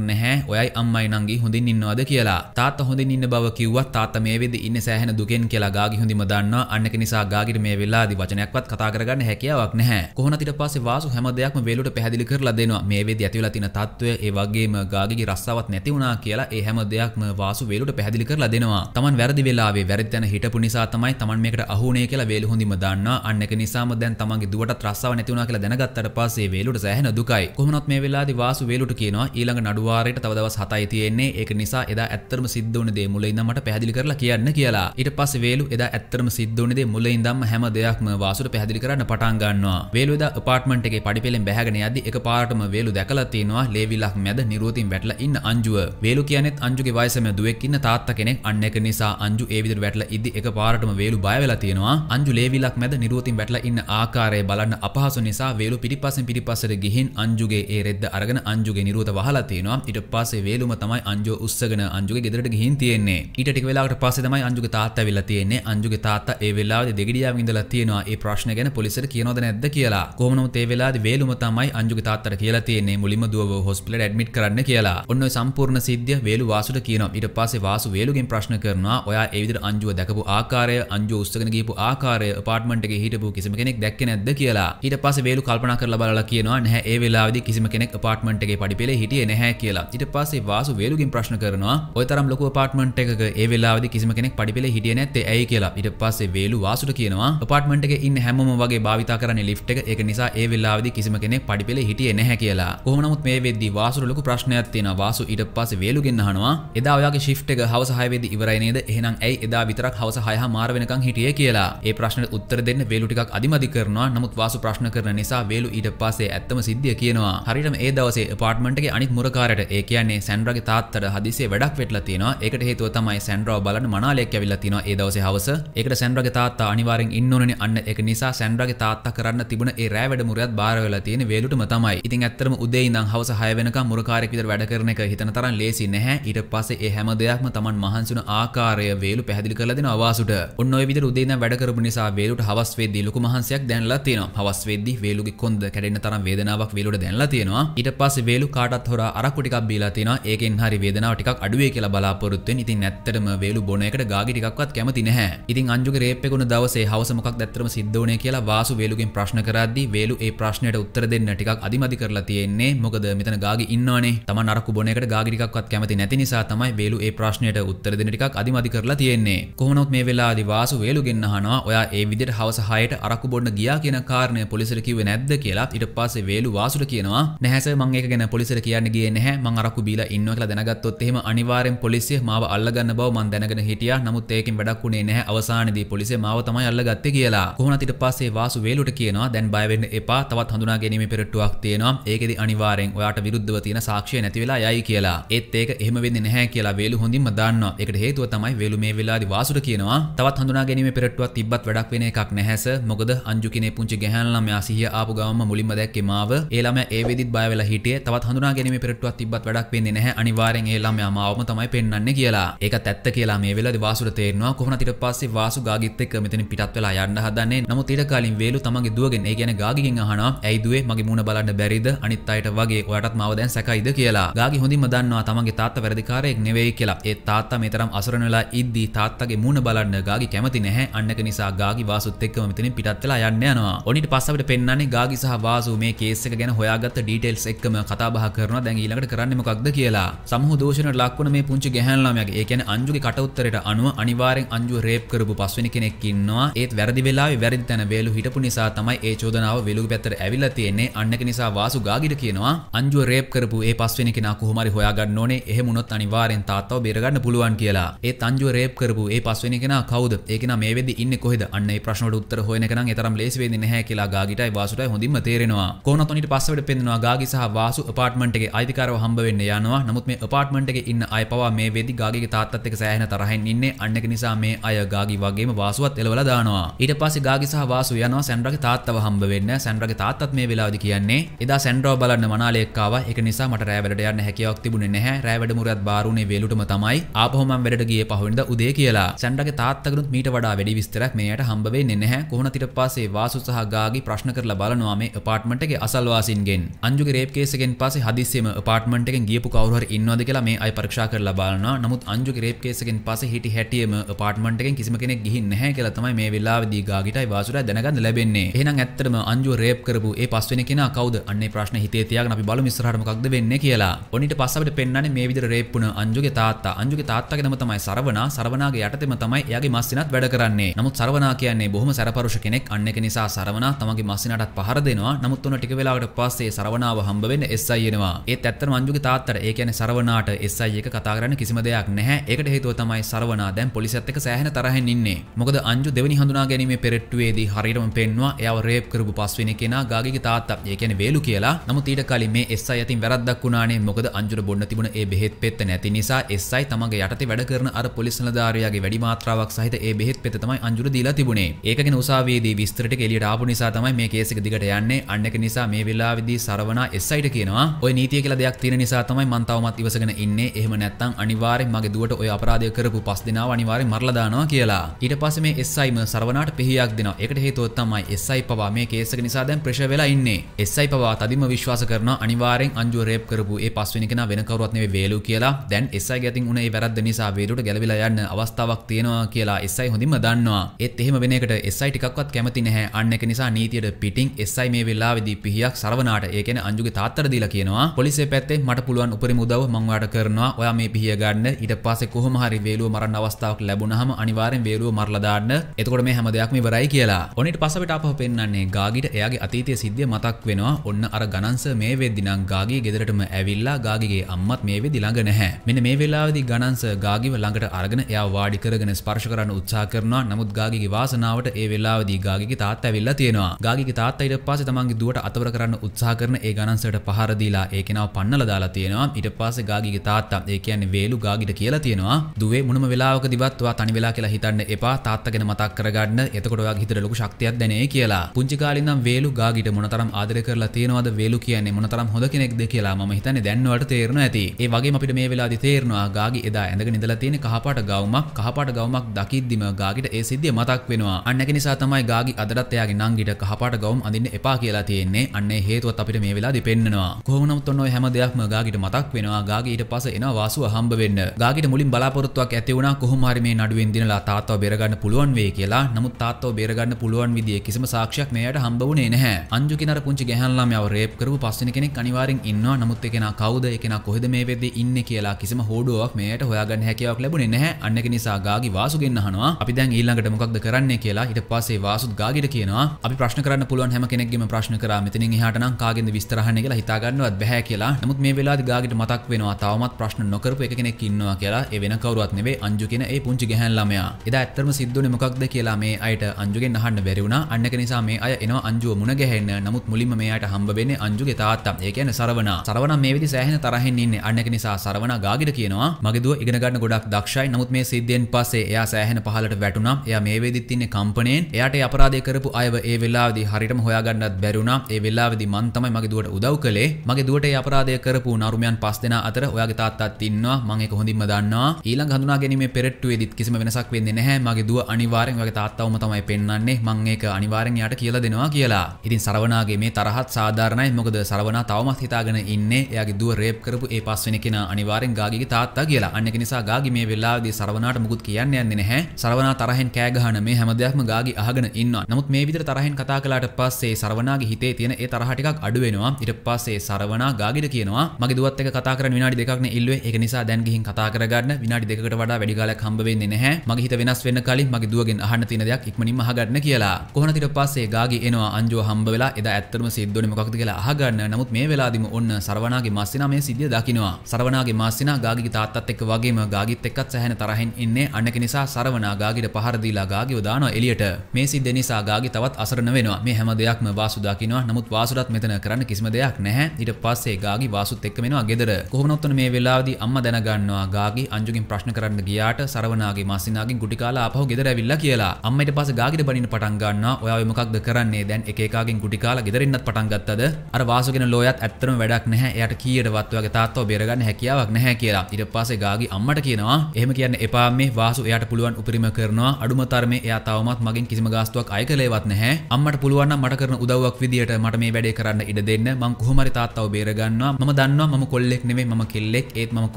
Speaker 1: නැහැ. ඔයයි අම්මයි නංගි හොඳින් ඉන්නවද කියලා. තාත්තා හොඳින් ඉන්න බව කිව්වත් තාත්තා මේ වෙද්දි ඉන්නේ සෑහෙන දුකෙන් කියලා ගාගි හොඳින්ම දන්නවා. අන්න ඒක නිසා ගාගිට මේ වෙලාවේදී වචනයක්වත් කතා කරගන්න හැකියාවක් නැහැ. කොහොනත් ඊට පස්සේ වාසු හැම දෙයක්ම වේලුට පැහැදිලි කරලා දෙනවා. මේ වෙද්දි ඇති වෙලා තියෙන තත්ත්වය ඒ වගේම ගාගිගේ රස්සාවක් නැති වුණා කියලා ඒ හැම දෙයක්ම වාසු වේලුට පැහැදිලි කරලා දෙනවා. තමන් වැරදි වෙලාවේ වැරදි තැන හිටපු නිසා තමයි තමන් මේකට අහුනේ කියලා වේලු හොඳින්ම දන්නවා. අන්න ඒක නිසාම දැන් තමන්ගේ දුවට රස්සාව නැති වුණා කියලා දැනගත්තට පස්සේ වේලුට සෑහෙන දුකයි. කොහොමනත් මේ වෙලාවේදී වාසු වේලුට කියනවා ඊළඟ නඩුවාරයට තව දවස් 7යි තියෙන්නේ. ඒක නිසා එදා ඇත්තටම සිද්ධ වුණ දේ මුලින් ඉඳන් මට පැහැදිලි කරලා කියන්න කියලා. ඊට පස්සේ වේලු එදා ඇත්තටම සිද්ධ වුණ දේ මුලින් ඉඳන්ම හැම දෙයක්ම වාසුට පැහැදිලි කරන්න පටන් ගන්නවා. වේලු එදා අපාර්ට්මන්ට් එකේ පඩිපෙළෙන් බැහැගෙන යද්දි එකපාරටම වේලු දැකලා තියෙනවා ලේවිලක් මැද නිරෝතින් වැටලා ඉන්න අංජුව. වේලු කියන්නේත් අංජුගේ වයසම දුවෙක් ඉන්න තාත්තා කෙනෙක්. අන්න ඒක නිසා අංජු ඒ විදිහට වැටලා ඉද්දි එකපාරටම වේලු බය වෙලා තියෙනවා. අංජු ලේවිලක් මැද නිරෝතින් වැටලා වැටලා ඉන්න ආකාරය බලන්න අපහසු නිසා වේලු පිටිපස්සෙන් පිටිපස්සට ගිහින් අංජුගේ ඒ රෙද්ද අරගෙන අංජුගේ නිරුත වහලා තියෙනවා. ඊට පස්සේ වේලුම තමයි අංජුව උස්සගෙන අංජුගේ ගෙදරට ගිහින් තියෙන්නේ. ඊට ටික වෙලාවකට පස්සේ තමයි අංජුගේ තාත්තා ඇවිල්ලා තියෙන්නේ. අංජුගේ තාත්තා ඒ වෙලාවේ දෙගිඩියාවෙන් ඉඳලා තියෙනවා. ඒ ප්‍රශ්න ගැන පොලිසියට කියනවද නැද්ද කියලා. කොහොම නමුත් ඒ වෙලාවේ වේලුම තමයි අංජුගේ තාත්තට කියලා තියෙන්නේ මුලින්ම දුවව හොස්පිටලට ඇඩ්මිට් කරන්න කියලා. ඔන්න ඔය සම්පූර්ණ සිද්ධිය වේලු වාසුට කියනවා. ඊට පස්සේ වාසු වේලුගෙන් ප්‍රශ්න කරනවා. ඔයා ඒ විදිහට අංජුව දැකපු ආකාරය අංජුව උස්සගෙන ගියපු ආකාරය අපාර්ට්මන්ට් එකේ හිටපු කිසිම කෙනෙක් දැක්ක නැද්ද කියලා ඊට පස්සේ වේලු කල්පනා කරලා බලලා කියනවා නැහැ ඒ වෙලාවේදී කිසිම කෙනෙක් අපාර්ට්මන්ට් එකේ පඩිපෙළේ හිටියේ නැහැ කියලා ඊට පස්සේ වාසු වේලුගෙන් ප්‍රශ්න කරනවා ඔය තරම් ලොකු අපාර්ට්මන්ට් එකක ඒ වෙලාවේදී කිසිම කෙනෙක් පඩිපෙළේ හිටියේ නැත්තේ ඇයි කියලා ඊට පස්සේ වේලු වාසුට කියනවා අපාර්ට්මන්ට් එකේ ඉන්න හැමෝම වගේ භාවිතා කරන්නේ ලිෆ්ට් එක ඒක නිසා ඒ වෙලාවේදී කිසිම කෙනෙක් පඩිපෙළේ හිටියේ නැහැ කියලා කොහොම නමුත් මේ වෙද්දී වාසුට ලොකු ප්‍රශ්නයක් තියෙනවා වාසු ඊට පස්සේ වේලුගෙන් අහනවා එදා ඔයාගේ ෂිෆ්ට් එක හවස 6 වෙද්දී ඉවරයි නේද එහෙනම් ඇයි එදා විතරක් හවස 6 හා මාර වෙනකන් හිටියේ කියලා ඒ ප්‍රශ්නෙට උත්තර දෙන්න වේලු ටිකක් ටිකක් අධිමදි කරනවා නමුත් වාසු ප්‍රශ්න කරන නිසා වේලු ඊට පස්සේ ඇත්තම සිද්ධිය කියනවා හරියටම ඒ දවසේ අපාර්ට්මන්ට් එකේ අනිත් මුරකාරයට ඒ කියන්නේ සැන්ඩ්‍රාගේ තාත්තට හදිසියේ වැඩක් වෙట్లా තියෙනවා ඒකට හේතුව තමයි සැන්ඩ්‍රාව බලන්න මනාලයක් ඇවිල්ලා තියෙනවා ඒ දවසේ හවස ඒකට සැන්ඩ්‍රාගේ තාත්තා අනිවාර්යෙන් ඉන්න ඕනේ අන්න ඒක නිසා සැන්ඩ්‍රාගේ තාත්තා කරන්න තිබුණ ඒ රෑ වැඩමුරයත් බාර වෙලා තියෙන වේලුටම තමයි ඉතින් ඇත්තටම උදේ ඉඳන් හවස 6 වෙනකම් මුරකාරයෙක් විතර වැඩ කරන එක හිතන තරම් ලේසි නැහැ ඊට පස්සේ ඒ හැම දෙයක්ම Taman මහන්සි ආකාරය වේලු පැහැදිලි කරලා දෙනවා වාසුට ඔන්න ඔය විදිහට උදේ ඉඳන් වැඩ කරපු නිසා වේලුට හවස් වෙද්දී ලොකු ලොකු මහන්සයක් දැන්ලා තියෙනවා හවස් වෙද්දි වේලුගේ කොන්ද කැඩෙන තරම් වේදනාවක් වේලුට දැන්ලා තියෙනවා ඊට පස්සේ වේලු කාටත් හොරා අරක්කු ටිකක් බීලා තියෙනවා ඒකෙන් හරි වේදනාව ටිකක් අඩුවේ කියලා බලාපොරොත්තු වෙන ඉතින් ඇත්තටම වේලු බොන එකට ගාගි ටිකක්වත් කැමති නැහැ ඉතින් අංජුගේ රේප් එක උන දවසේ හවස මොකක්ද ඇත්තටම සිද්ධ වුණේ කියලා වාසු වේලුගෙන් ප්‍රශ්න කරද්දී වේලු ඒ ප්‍රශ්නයට උත්තර දෙන්න ටිකක් අදිමදි කරලා තියෙන්නේ මොකද මෙතන ගාගි ඉන්නවනේ තමන් අරක්කු බොන එකට ගාගි ටිකක්වත් කැමති නැති නිසා තමයි වේලු ඒ ප්‍රශ්නයට උත්තර දෙන්න ටිකක් අදිමදි කරලා තියෙන්නේ කොහොමනොත් මේ වෙලාවේදී වාසු වේලුගෙන් අහනවා ඔයා ඒ විදිහට හවස 6ට අරක්කු බොන්න ගියා කියන කාරණය පොලිසිට කිව්වේ නැද්ද කියලා ඊට පස්සේ වේලු වාසුට කියනවා නැහැ සර් මම ඒක ගැන පොලිසියට කියන්න ගියේ නැහැ මම අරක්කු බීලා ඉන්නවා කියලා දැනගත්තොත් එහෙම අනිවාර්යෙන් පොලිසිය මාව අල්ලගන්න බව මම දැනගෙන හිටියා නමුත් ඒකෙන් වැඩක් වුණේ නැහැ අවසානයේදී පොලිසිය මාව තමයි අල්ලගත්තේ කියලා කොහොමද ඊට පස්සේ වාසු වේලුට කියනවා දැන් බය වෙන්න එපා තවත් හඳුනා ගැනීම පෙරට්ටුවක් තියෙනවා ඒකෙදි අනිවාර්යෙන් ඔයාට විරුද්ධව තියෙන සාක්ෂිය නැති වෙලා යයි කියලා ඒත් ඒක එහෙම වෙන්නේ නැහැ කියලා වේලු හොඳින්ම දන්නවා ඒකට හේතුව තමයි වේලු මේ වෙලාවේ වාසුට කියනවා තවත් හඳුනා ගැනීම පෙරට්ටුවක් තිබ්බත් වැඩක් වෙන එකක් නැහැස මොක මොකද අංජු කෙනේ පුංචි ගැහැණලා මෙයා සිහිය ආපු ගමම මුලින්ම දැක්කේ මාව. ඒ ළමයා ඒ වෙදිත් බය වෙලා හිටියේ. තවත් හඳුනා ගැනීමේ පෙරට්ටුවක් තිබ්බත් වැඩක් වෙන්නේ නැහැ. අනිවාර්යෙන් ඒ ළමයා මාවම තමයි පෙන්වන්නේ කියලා. ඒකත් ඇත්ත කියලා මේ වෙලාවේ වාසුට තේරෙනවා. කොහොමද ඊට පස්සේ වාසු ගාගිත් එක්ක මෙතන පිටත් වෙලා යන්න හදන්නේ. නමුත් ඊට කලින් වේලු තමන්ගේ දුවගෙන් ඒ කියන්නේ ගාගිගෙන් අහනවා ඇයි දුවේ මගේ මූණ බලන්න බැරිද? අනිත් අයට වගේ ඔයාටත් මාව දැන් සැකයිද කියලා. ගාගි හොඳින්ම දන්නවා තමන්ගේ තාත්තා වැරදිකාරයෙක් නෙවෙයි කියලා. ඒ තාත්තා මේ තරම් අසරණ වෙලා ඉද්දී තාත්තගේ මූණ බලන්න ගාගි කැමති නැහැ. අන්නක නිසා ගාගි වාසුත් එක්කම මෙතනින් පිට පිටත් වෙලා යන්න යනවා. ඔනිට පස්ස අපිට පෙන්වන්නේ ගාගි සහ වාසු මේ කේස් එක ගැන හොයාගත්ත ඩීටේල්ස් එක්කම කතා බහ කරනවා. දැන් ඊළඟට කරන්නේ මොකක්ද කියලා. සමූහ දෝෂණයට ලක් වුණ මේ පුංචි ගැහැණු ළමයාගේ ඒ කියන්නේ අංජුගේ කට උත්තරයට අනුව අනිවාර්යෙන් අංජුව රේප් කරපු පස්වෙනි කෙනෙක් ඉන්නවා. ඒත් වැරදි වෙලාවේ වැරදි තැන වේලු හිටපු නිසා තමයි ඒ චෝදනාව වෙලුගේ පැත්තට ඇවිල්ලා තියෙන්නේ. අන්නක නිසා වාසු ගාගිට කියනවා අංජුව රේප් කරපු ඒ පස්වෙනි කෙනා කොහොමරි හොයාගන්න ඕනේ. එහෙම වුණොත් අනිවාර්යෙන් තාත්තව බේරගන්න පුළුවන් කියලා. ඒත් අංජුව රේප් කරපු ඒ පස්වෙනි කෙනා කවුද? ඒ කෙනා මේ වෙද්දි ඉන්නේ කොහෙද? අන්න ඒ ප්‍රශ්නවලට උත්තර හොයන එක එකන තරම් ලේසිවේ නැහැ කියලා ගාගිටයි වාසුට හොඳින්ම තේරෙනවා කෝනතුනිට පස්සවට පෙන්නවා ගාගි සහ වාසු අපාර්ට්මන්ට්ගේ අයිතිකාරව හම්බ වෙන්න යනවා නමුත් මේ අපාර්ට්මන්ට්ගේ ඉන්න අය පවා මේ වෙද්දි ගාගිගේ තාත්තත් එක්ක සෑහෙන තරහින් ඉන්නේ අන්න ඒක නිසා මේ අය ගාගි වගේම වාසුවත් එලවලා දානවා ඊට පස්සේ ගාගි සහ වාසු යනවා සැන්ඩ්‍රගේ තාත්තව හම්බ වෙන්න සැන්ඩ්‍රගේ තාත්තත් මේ වෙලාවේදී කියන්නේ එදා සැන්ඩ්‍රව බලන්න මනාලෙක්කාව ඒක නිසා මට රෑ වැඩට යන්න හැකියාවක් තිබුණේ නැහැ රෑ වැඩමුරත් බාරුනේ වේලුටම තමයි ආපහුම වැඩට ගියේ පහවෙනිදා උදේ කියලා සැන්ඩ්‍රගේ තාත්තගෙනුත් මීට වඩා වැඩි විස්තරයක් මේයට හම්බ වෙන්නේ නැහැ කොහොනතිට ඊට පස්සේ වාසු සහ ගාගි ප්‍රශ්න කරලා බලනවා මේ අපාර්ට්මන්ට් එකේ අසල්වාසීන්ගෙන්. අංජුගේ රේප් කේස් එකෙන් පස්සේ හදිස්සියෙම අපාර්ට්මන්ට් එකෙන් ගියපු කවුරු හරි ඉන්නවද කියලා මේ අය පරීක්ෂා කරලා බලනවා. නමුත් අංජුගේ රේප් කේස් එකෙන් පස්සේ හිටි හැටියෙම අපාර්ට්මන්ට් එකෙන් කිසිම කෙනෙක් ගිහින් නැහැ කියලා තමයි මේ වෙලාවේදී ගාගිටයි වාසුටයි දැනගන්න ලැබෙන්නේ. එහෙනම් ඇත්තටම අංජුව රේප් කරපු ඒ පස්වෙනි කෙනා කවුද? අන්නේ ප්‍රශ්නේ හිතේ තියාගෙන අපි බලමු ඉස්සරහට මොකක්ද වෙන්නේ කියලා. ඔනිට පස්ස අපිට පෙන්වන්නේ මේ විදිහට රේප් වුණ අංජුගේ තාත්තා. අංජුගේ තාත්තාගේ නම තමයි සරවණා. සරවණාගේ යටතේම තමයි එයාගේ මස්සිනත් වැඩ කරන්නේ. නමුත් සරවණා කියන්නේ බොහොම සැරපරුෂ කෙනෙක් අන්න එක නිසා සරවනා තමගේ මස්සිනටත් පහර දෙනවා නමුත් උන ටික වෙලාවකට පස්සේ සරවනාව හම්බ වෙන්න SI එනවා ඒත් ඇත්තට මංජුගේ තාත්තට ඒ කියන්නේ සරවනාට SI එක කතා කරන්න කිසිම දෙයක් නැහැ ඒකට හේතුව තමයි සරවනා දැන් පොලිසියත් එක්ක සෑහෙන තරහෙන් ඉන්නේ මොකද අංජු දෙවනි හඳුනා ගැනීමේ පෙරට්ටුවේදී හරියටම පෙන්නවා එයාව රේප් කරපු පස්වෙනි කෙනා ගාගේගේ තාත්තා ඒ කියන්නේ වේලු කියලා නමුත් ඊට කලින් මේ SI අතින් වැරද්දක් වුණානේ මොකද අංජුර බොන්න තිබුණ ඒ බෙහෙත් පෙත්ත නැති නිසා SI තමගේ යටතේ වැඩ කරන අර පොලිස් නිලධාරියාගේ වැඩි මාත්‍රාවක් සහිත ඒ බෙහෙත් පෙත්ත තමයි අංජුර දීලා තිබුණේ. ඒක ගැන උසාවියේ වගේ විස්තරට එලියට ආපු නිසා තමයි මේ කේස් එක දිගට යන්නේ. අන්න ඒක නිසා මේ වෙලාවේදී සරවණා SIට කියනවා ඔය නීතිය කියලා දෙයක් තියෙන නිසා තමයි මම තවමත් ඉවසගෙන ඉන්නේ. එහෙම නැත්නම් අනිවාර්යෙන් මගේ දුවට ඔය අපරාධය කරපු පස් දෙනාව අනිවාර්යෙන් මරලා දානවා කියලා. ඊට පස්සේ මේ SI ම සරවණාට පිහියක් දෙනවා. ඒකට හේතුව තමයි SI පවා මේ කේස් එක නිසා දැන් ප්‍රෙෂර් වෙලා ඉන්නේ. SI පවා තදින්ම විශ්වාස කරනවා අනිවාර්යෙන් අංජුව රේප් කරපු ඒ පස්වෙනි කෙනා වෙන කවුරුවත් නෙවෙයි වේලු කියලා. දැන් SI ගැතින් උනේ ඒ වැරද්ද නිසා වේලුට ගැලවිලා යන්න අවස්ථාවක් තියෙනවා කියලා SI හොඳින්ම දන්නවා. ඒත් එහෙම වෙන එකට SI ටිකක්වත් කවුරක්වත් කැමති නැහැ අන්න එක නිසා නීතියට පිටින් එස්සයි මේ වෙලාවේදී පිහියක් සරවනාට ඒ කියන්නේ අංජුගේ තාත්තට දීලා කියනවා පොලිසිය පැත්තේ මට පුළුවන් උපරිම උදව් මම ඔයාට කරනවා ඔයා මේ පිහිය ගන්න ඊට පස්සේ කොහොම හරි වේලුව මරන්න අවස්ථාවක් ලැබුණාම අනිවාර්යෙන් වේලුව මරලා දාන්න එතකොට මේ හැම දෙයක්ම ඉවරයි කියලා ඔන්න ඊට පස්සේ අපිට ආපහු පෙන්වන්නේ ගාගිට එයාගේ අතීතයේ සිද්ධිය මතක් වෙනවා ඔන්න අර ගණන්ස මේ වෙද්දි නම් ගාගී ගෙදරටම ඇවිල්ලා ගාගිගේ අම්මත් මේ වෙද්දි ළඟ නැහැ මෙන්න මේ වෙලාවේදී ගණන්ස ගාගිව ළඟට අරගෙන එයා වාඩි කරගෙන ස්පර්ශ කරන්න උත්සාහ කරනවා නමුත් ගාගිගේ වාසනාවට ඒ වෙලාවේදී වගේ ගාගේ තාත් ඇවිල්ලා තියෙනවා ගාගේ තාත් ඊට පස්සේ තමන්ගේ දුවට අතවර කරන්න උත්සාහ කරන ඒ ගණන්සට පහර දීලා ඒ කෙනාව පන්නලා දාලා තියෙනවා ඊට පස්සේ ගාගේගේ තාත්තා ඒ කියන්නේ වේලු ගාගිට කියලා තියෙනවා දුවේ මොනම වෙලාවක දිවත් ඔයා තනි වෙලා කියලා හිතන්න එපා තාත්තා ගැන මතක් කරගන්න එතකොට ඔයාගේ හිතට ලොකු ශක්තියක් දැනේ කියලා පුංචි කාලේ ඉඳන් වේලු ගාගිට මොනතරම් ආදරය කරලා තියෙනවද වේලු කියන්නේ මොනතරම් හොඳ කෙනෙක්ද කියලා මම හිතන්නේ දැන් ඔයාලට තේරෙනවා ඇති ඒ වගේම අපිට මේ වෙලාවේදී තේරෙනවා ගාගි එදා ඇඳගෙන ඉඳලා තියෙන කහපාට ගවුමක් කහපාට ගවුමක් දකිද්දිම ගාගිට ඒ සිද්ධිය මතක් වෙනවා අන්න ඒක නිසා තමයි ගාගි අදරත් එයාගේ නංගිට කහපාට ගවුම් අඳින්න එපා කියලා තියෙන්නේ අන්නේ හේතුවත් අපිට මේ වෙලාවේදී පෙන්නනවා කොහොම නමුත් ඔන්න ඔය හැම දෙයක්ම ගාගිට මතක් වෙනවා ගාගි ඊට පස්සේ එනවා වාසුව හම්බ වෙන්න ගාගිට මුලින් බලාපොරොත්තුවක් ඇති වුණා කොහොම හරි මේ නඩුවෙන් දිනලා තාත්තව බේරගන්න පුළුවන් වෙයි කියලා නමුත් තාත්තව බේරගන්න පුළුවන් විදිහේ කිසිම සාක්ෂියක් මෙයාට හම්බ වුණේ නැහැ අංජු කිනර පුංචි ගැහැණු ළමයාව රේප් කරපු පස්වෙනි කෙනෙක් අනිවාර්යෙන් ඉන්නවා නමුත් ඒ කෙනා කවුද ඒ කෙනා කොහෙද මේ වෙද්දී ඉන්නේ කියලා කිසිම හෝඩුවක් මෙයාට හොයාගන්න හැකියාවක් ලැබුණේ නැහැ අන්න ඒක නිසා ගාගි වාසුගෙන් අහනවා අපි දැන් ඊළඟට මොකක්ද කරන්නේ කියලා ඊට පස්සේ වාසු සාසුත් ගාගට කියනවා අපි ප්‍රශ්න කරන්න පුළුවන් හැම කෙනෙක්ගේම ප්‍රශ්න කරා මෙතන හටන කාගෙද විස්තරහන කියලා හිතාගන්නවත් බැහැ කියලා නමුත් මේ වෙලා ගාගට මතක් වෙනවා තවමත් ප්‍රශ්න නොකරපු එක කෙනෙක් ඉන්නවා කියලා එවෙන කවරුවත් නෙවේ අංජු කියෙන ඒ පුංචි ගැහැල්ලමයා එදා ඇත්තරම සිද්ධන මොකක්ද කියලා මේ අයට අංජුගෙන් අහන්න බැරිවුණ අන්නක නිසා මේ අය එනවා අංජුව මුණ ගැහෙන්න නමුත් මුලින්ම මේයට හම්බෙන අංජුගේ තාත්තා ඒ කියන සරවන සරවන මේ විදි සෑහන තරහෙන් ඉන්න අන්නක නිසා සරවන ගාගට කියනවා මගේදුව ඉගෙනගන්න ගොඩක් දක්ෂයි නමුත් මේ සිද්ධියෙන් පස්සේ එයා සෑහන පහලට වැටුනම් එයා මේ වේදිත් ඉන්නේ කම්පනයෙන් එයාට අපරාධය කරපු අයව ඒ වෙලාවේදී හරියටම හොයාගන්නත් බැරි වුණා. ඒ වෙලාවේදී මං තමයි මගේ දුවට උදව් කළේ. මගේ දුවට ඒ අපරාධය කරපු නරුමයන් පස් දෙනා අතර ඔයාගේ තාත්තාත් ඉන්නවා. මං ඒක හොඳින්ම දන්නවා. ඊළඟ හඳුනා ගැනීමේ පෙරට්ටුවේදීත් කිසිම වෙනසක් වෙන්නේ නැහැ. මගේ දුව අනිවාර්යෙන් ඔයාගේ තාත්තවම තමයි පෙන්වන්නේ. මං ඒක අනිවාර්යෙන් යාට කියලා දෙනවා කියලා. ඉතින් සරවනාගේ මේ තරහත් සාධාරණයි. මොකද සරවනා තවමත් හිතාගෙන ඉන්නේ එයාගේ දුව රේප් කරපු ඒ පස්වෙනි කෙනා අනිවාර්යෙන් ගාගිගේ තාත්තා කියලා. අන්න ඒක නිසා ගාගි මේ වෙලාවේදී සරවනාට මුකුත් කියන්න යන්නේ නැහැ. සරවනා තරහෙන් කෑ ගහන මේ හැම දෙයක්ම ගාගි අහගෙන ඉන්නවා. නමුත් මේ විදිහට තරහෙන් කතා කළාට පස්සේ සරවණාගේ හිතේ තියෙන ඒ තරහ ටිකක් අඩු වෙනවා. ඊට පස්සේ සරවණා ගාගිට කියනවා මගේ දුවත් එක්ක කතා කරන්න විනාඩි දෙකක් නේ ඉල්ලුවේ. ඒක නිසා දැන් ගිහින් කතා කරගන්න විනාඩි දෙකකට වඩා වැඩි කාලයක් හම්බ වෙන්නේ නැහැ. මගේ හිත වෙනස් වෙන්න කලින් මගේ දුවගෙන් අහන්න තියෙන දෙයක් ඉක්මනින්ම අහගන්න කියලා. කොහොමද ඊට පස්සේ ගාගි එනවා අංජෝ හම්බ වෙලා එදා ඇත්තටම සිද්ධ වුණේ මොකක්ද කියලා අහගන්න. නමුත් මේ වෙලාවදිම ඔන්න සරවණාගේ මස්සිනා මේ සිද්ධිය දකිනවා. සරවණාගේ මස්සිනා ගාගිගේ තාත්තත් එක්ක වගේම ගාගිත් එක්කත් සැහැණ තරහෙන් ඉන්නේ. අන්නක නිසා සරවණා ගාගිට පහර දීලා ගාගිව දානවා එළියට. මේ සිද්ධිය දෙනිසා ගාගේ තවත් අසරණ වෙනවා මේ හැම දෙයක්ම වාසු දකිනවා නමුත් වාසුරත් මෙතන කරන්න කිසිම දෙයක් නැහැ ඊට පස්සේ ගාගේ වාසුත් එක්ක වෙනවා ගෙදර කොහොම නමුත් මේ වෙලාවේදී අම්මා දැනගන්නවා ගාගේ අංජුගෙන් ප්‍රශ්න කරන්න ගියාට සරවණාගේ මාසිනාගෙන් ගුටි කාලා ආපහු ගෙදර ඇවිල්ලා කියලා අම්මා ඊට පස්සේ ගාගිට බනින්න පටන් ගන්නවා ඔයා ඔය මොකක්ද කරන්නේ දැන් එක එකාගෙන් ගුටි කාලා ගෙදරින්නත් පටන් ගත්තද අර වාසුගෙන ලෝයත් ඇත්තම වැඩක් නැහැ එයාට කීයටවත් ඔයාගේ තාත්තව බේරගන්න හැකියාවක් නැහැ කියලා ඊට පස්සේ ගාගේ අම්මට කියනවා එහෙම කියන්න එපා මේ වාසු එයාට පුළුවන් උපරිම කරනවා අඩුම තරමේ එයා තවමත් මගෙන් කිසිම ගාස ගාස්තුවක් අය කලේවත් නැහැ අම්මට පුළුවන් නම් මට කරන උදව්වක් විදියට මට මේ වැඩේ කරන්න ඉඩ දෙන්න මං කොහොම හරි තාත්තව බේර ගන්නවා මම දන්නවා මම කොල්ලෙක් නෙමෙයි මම කෙල්ලෙක් ඒත් මම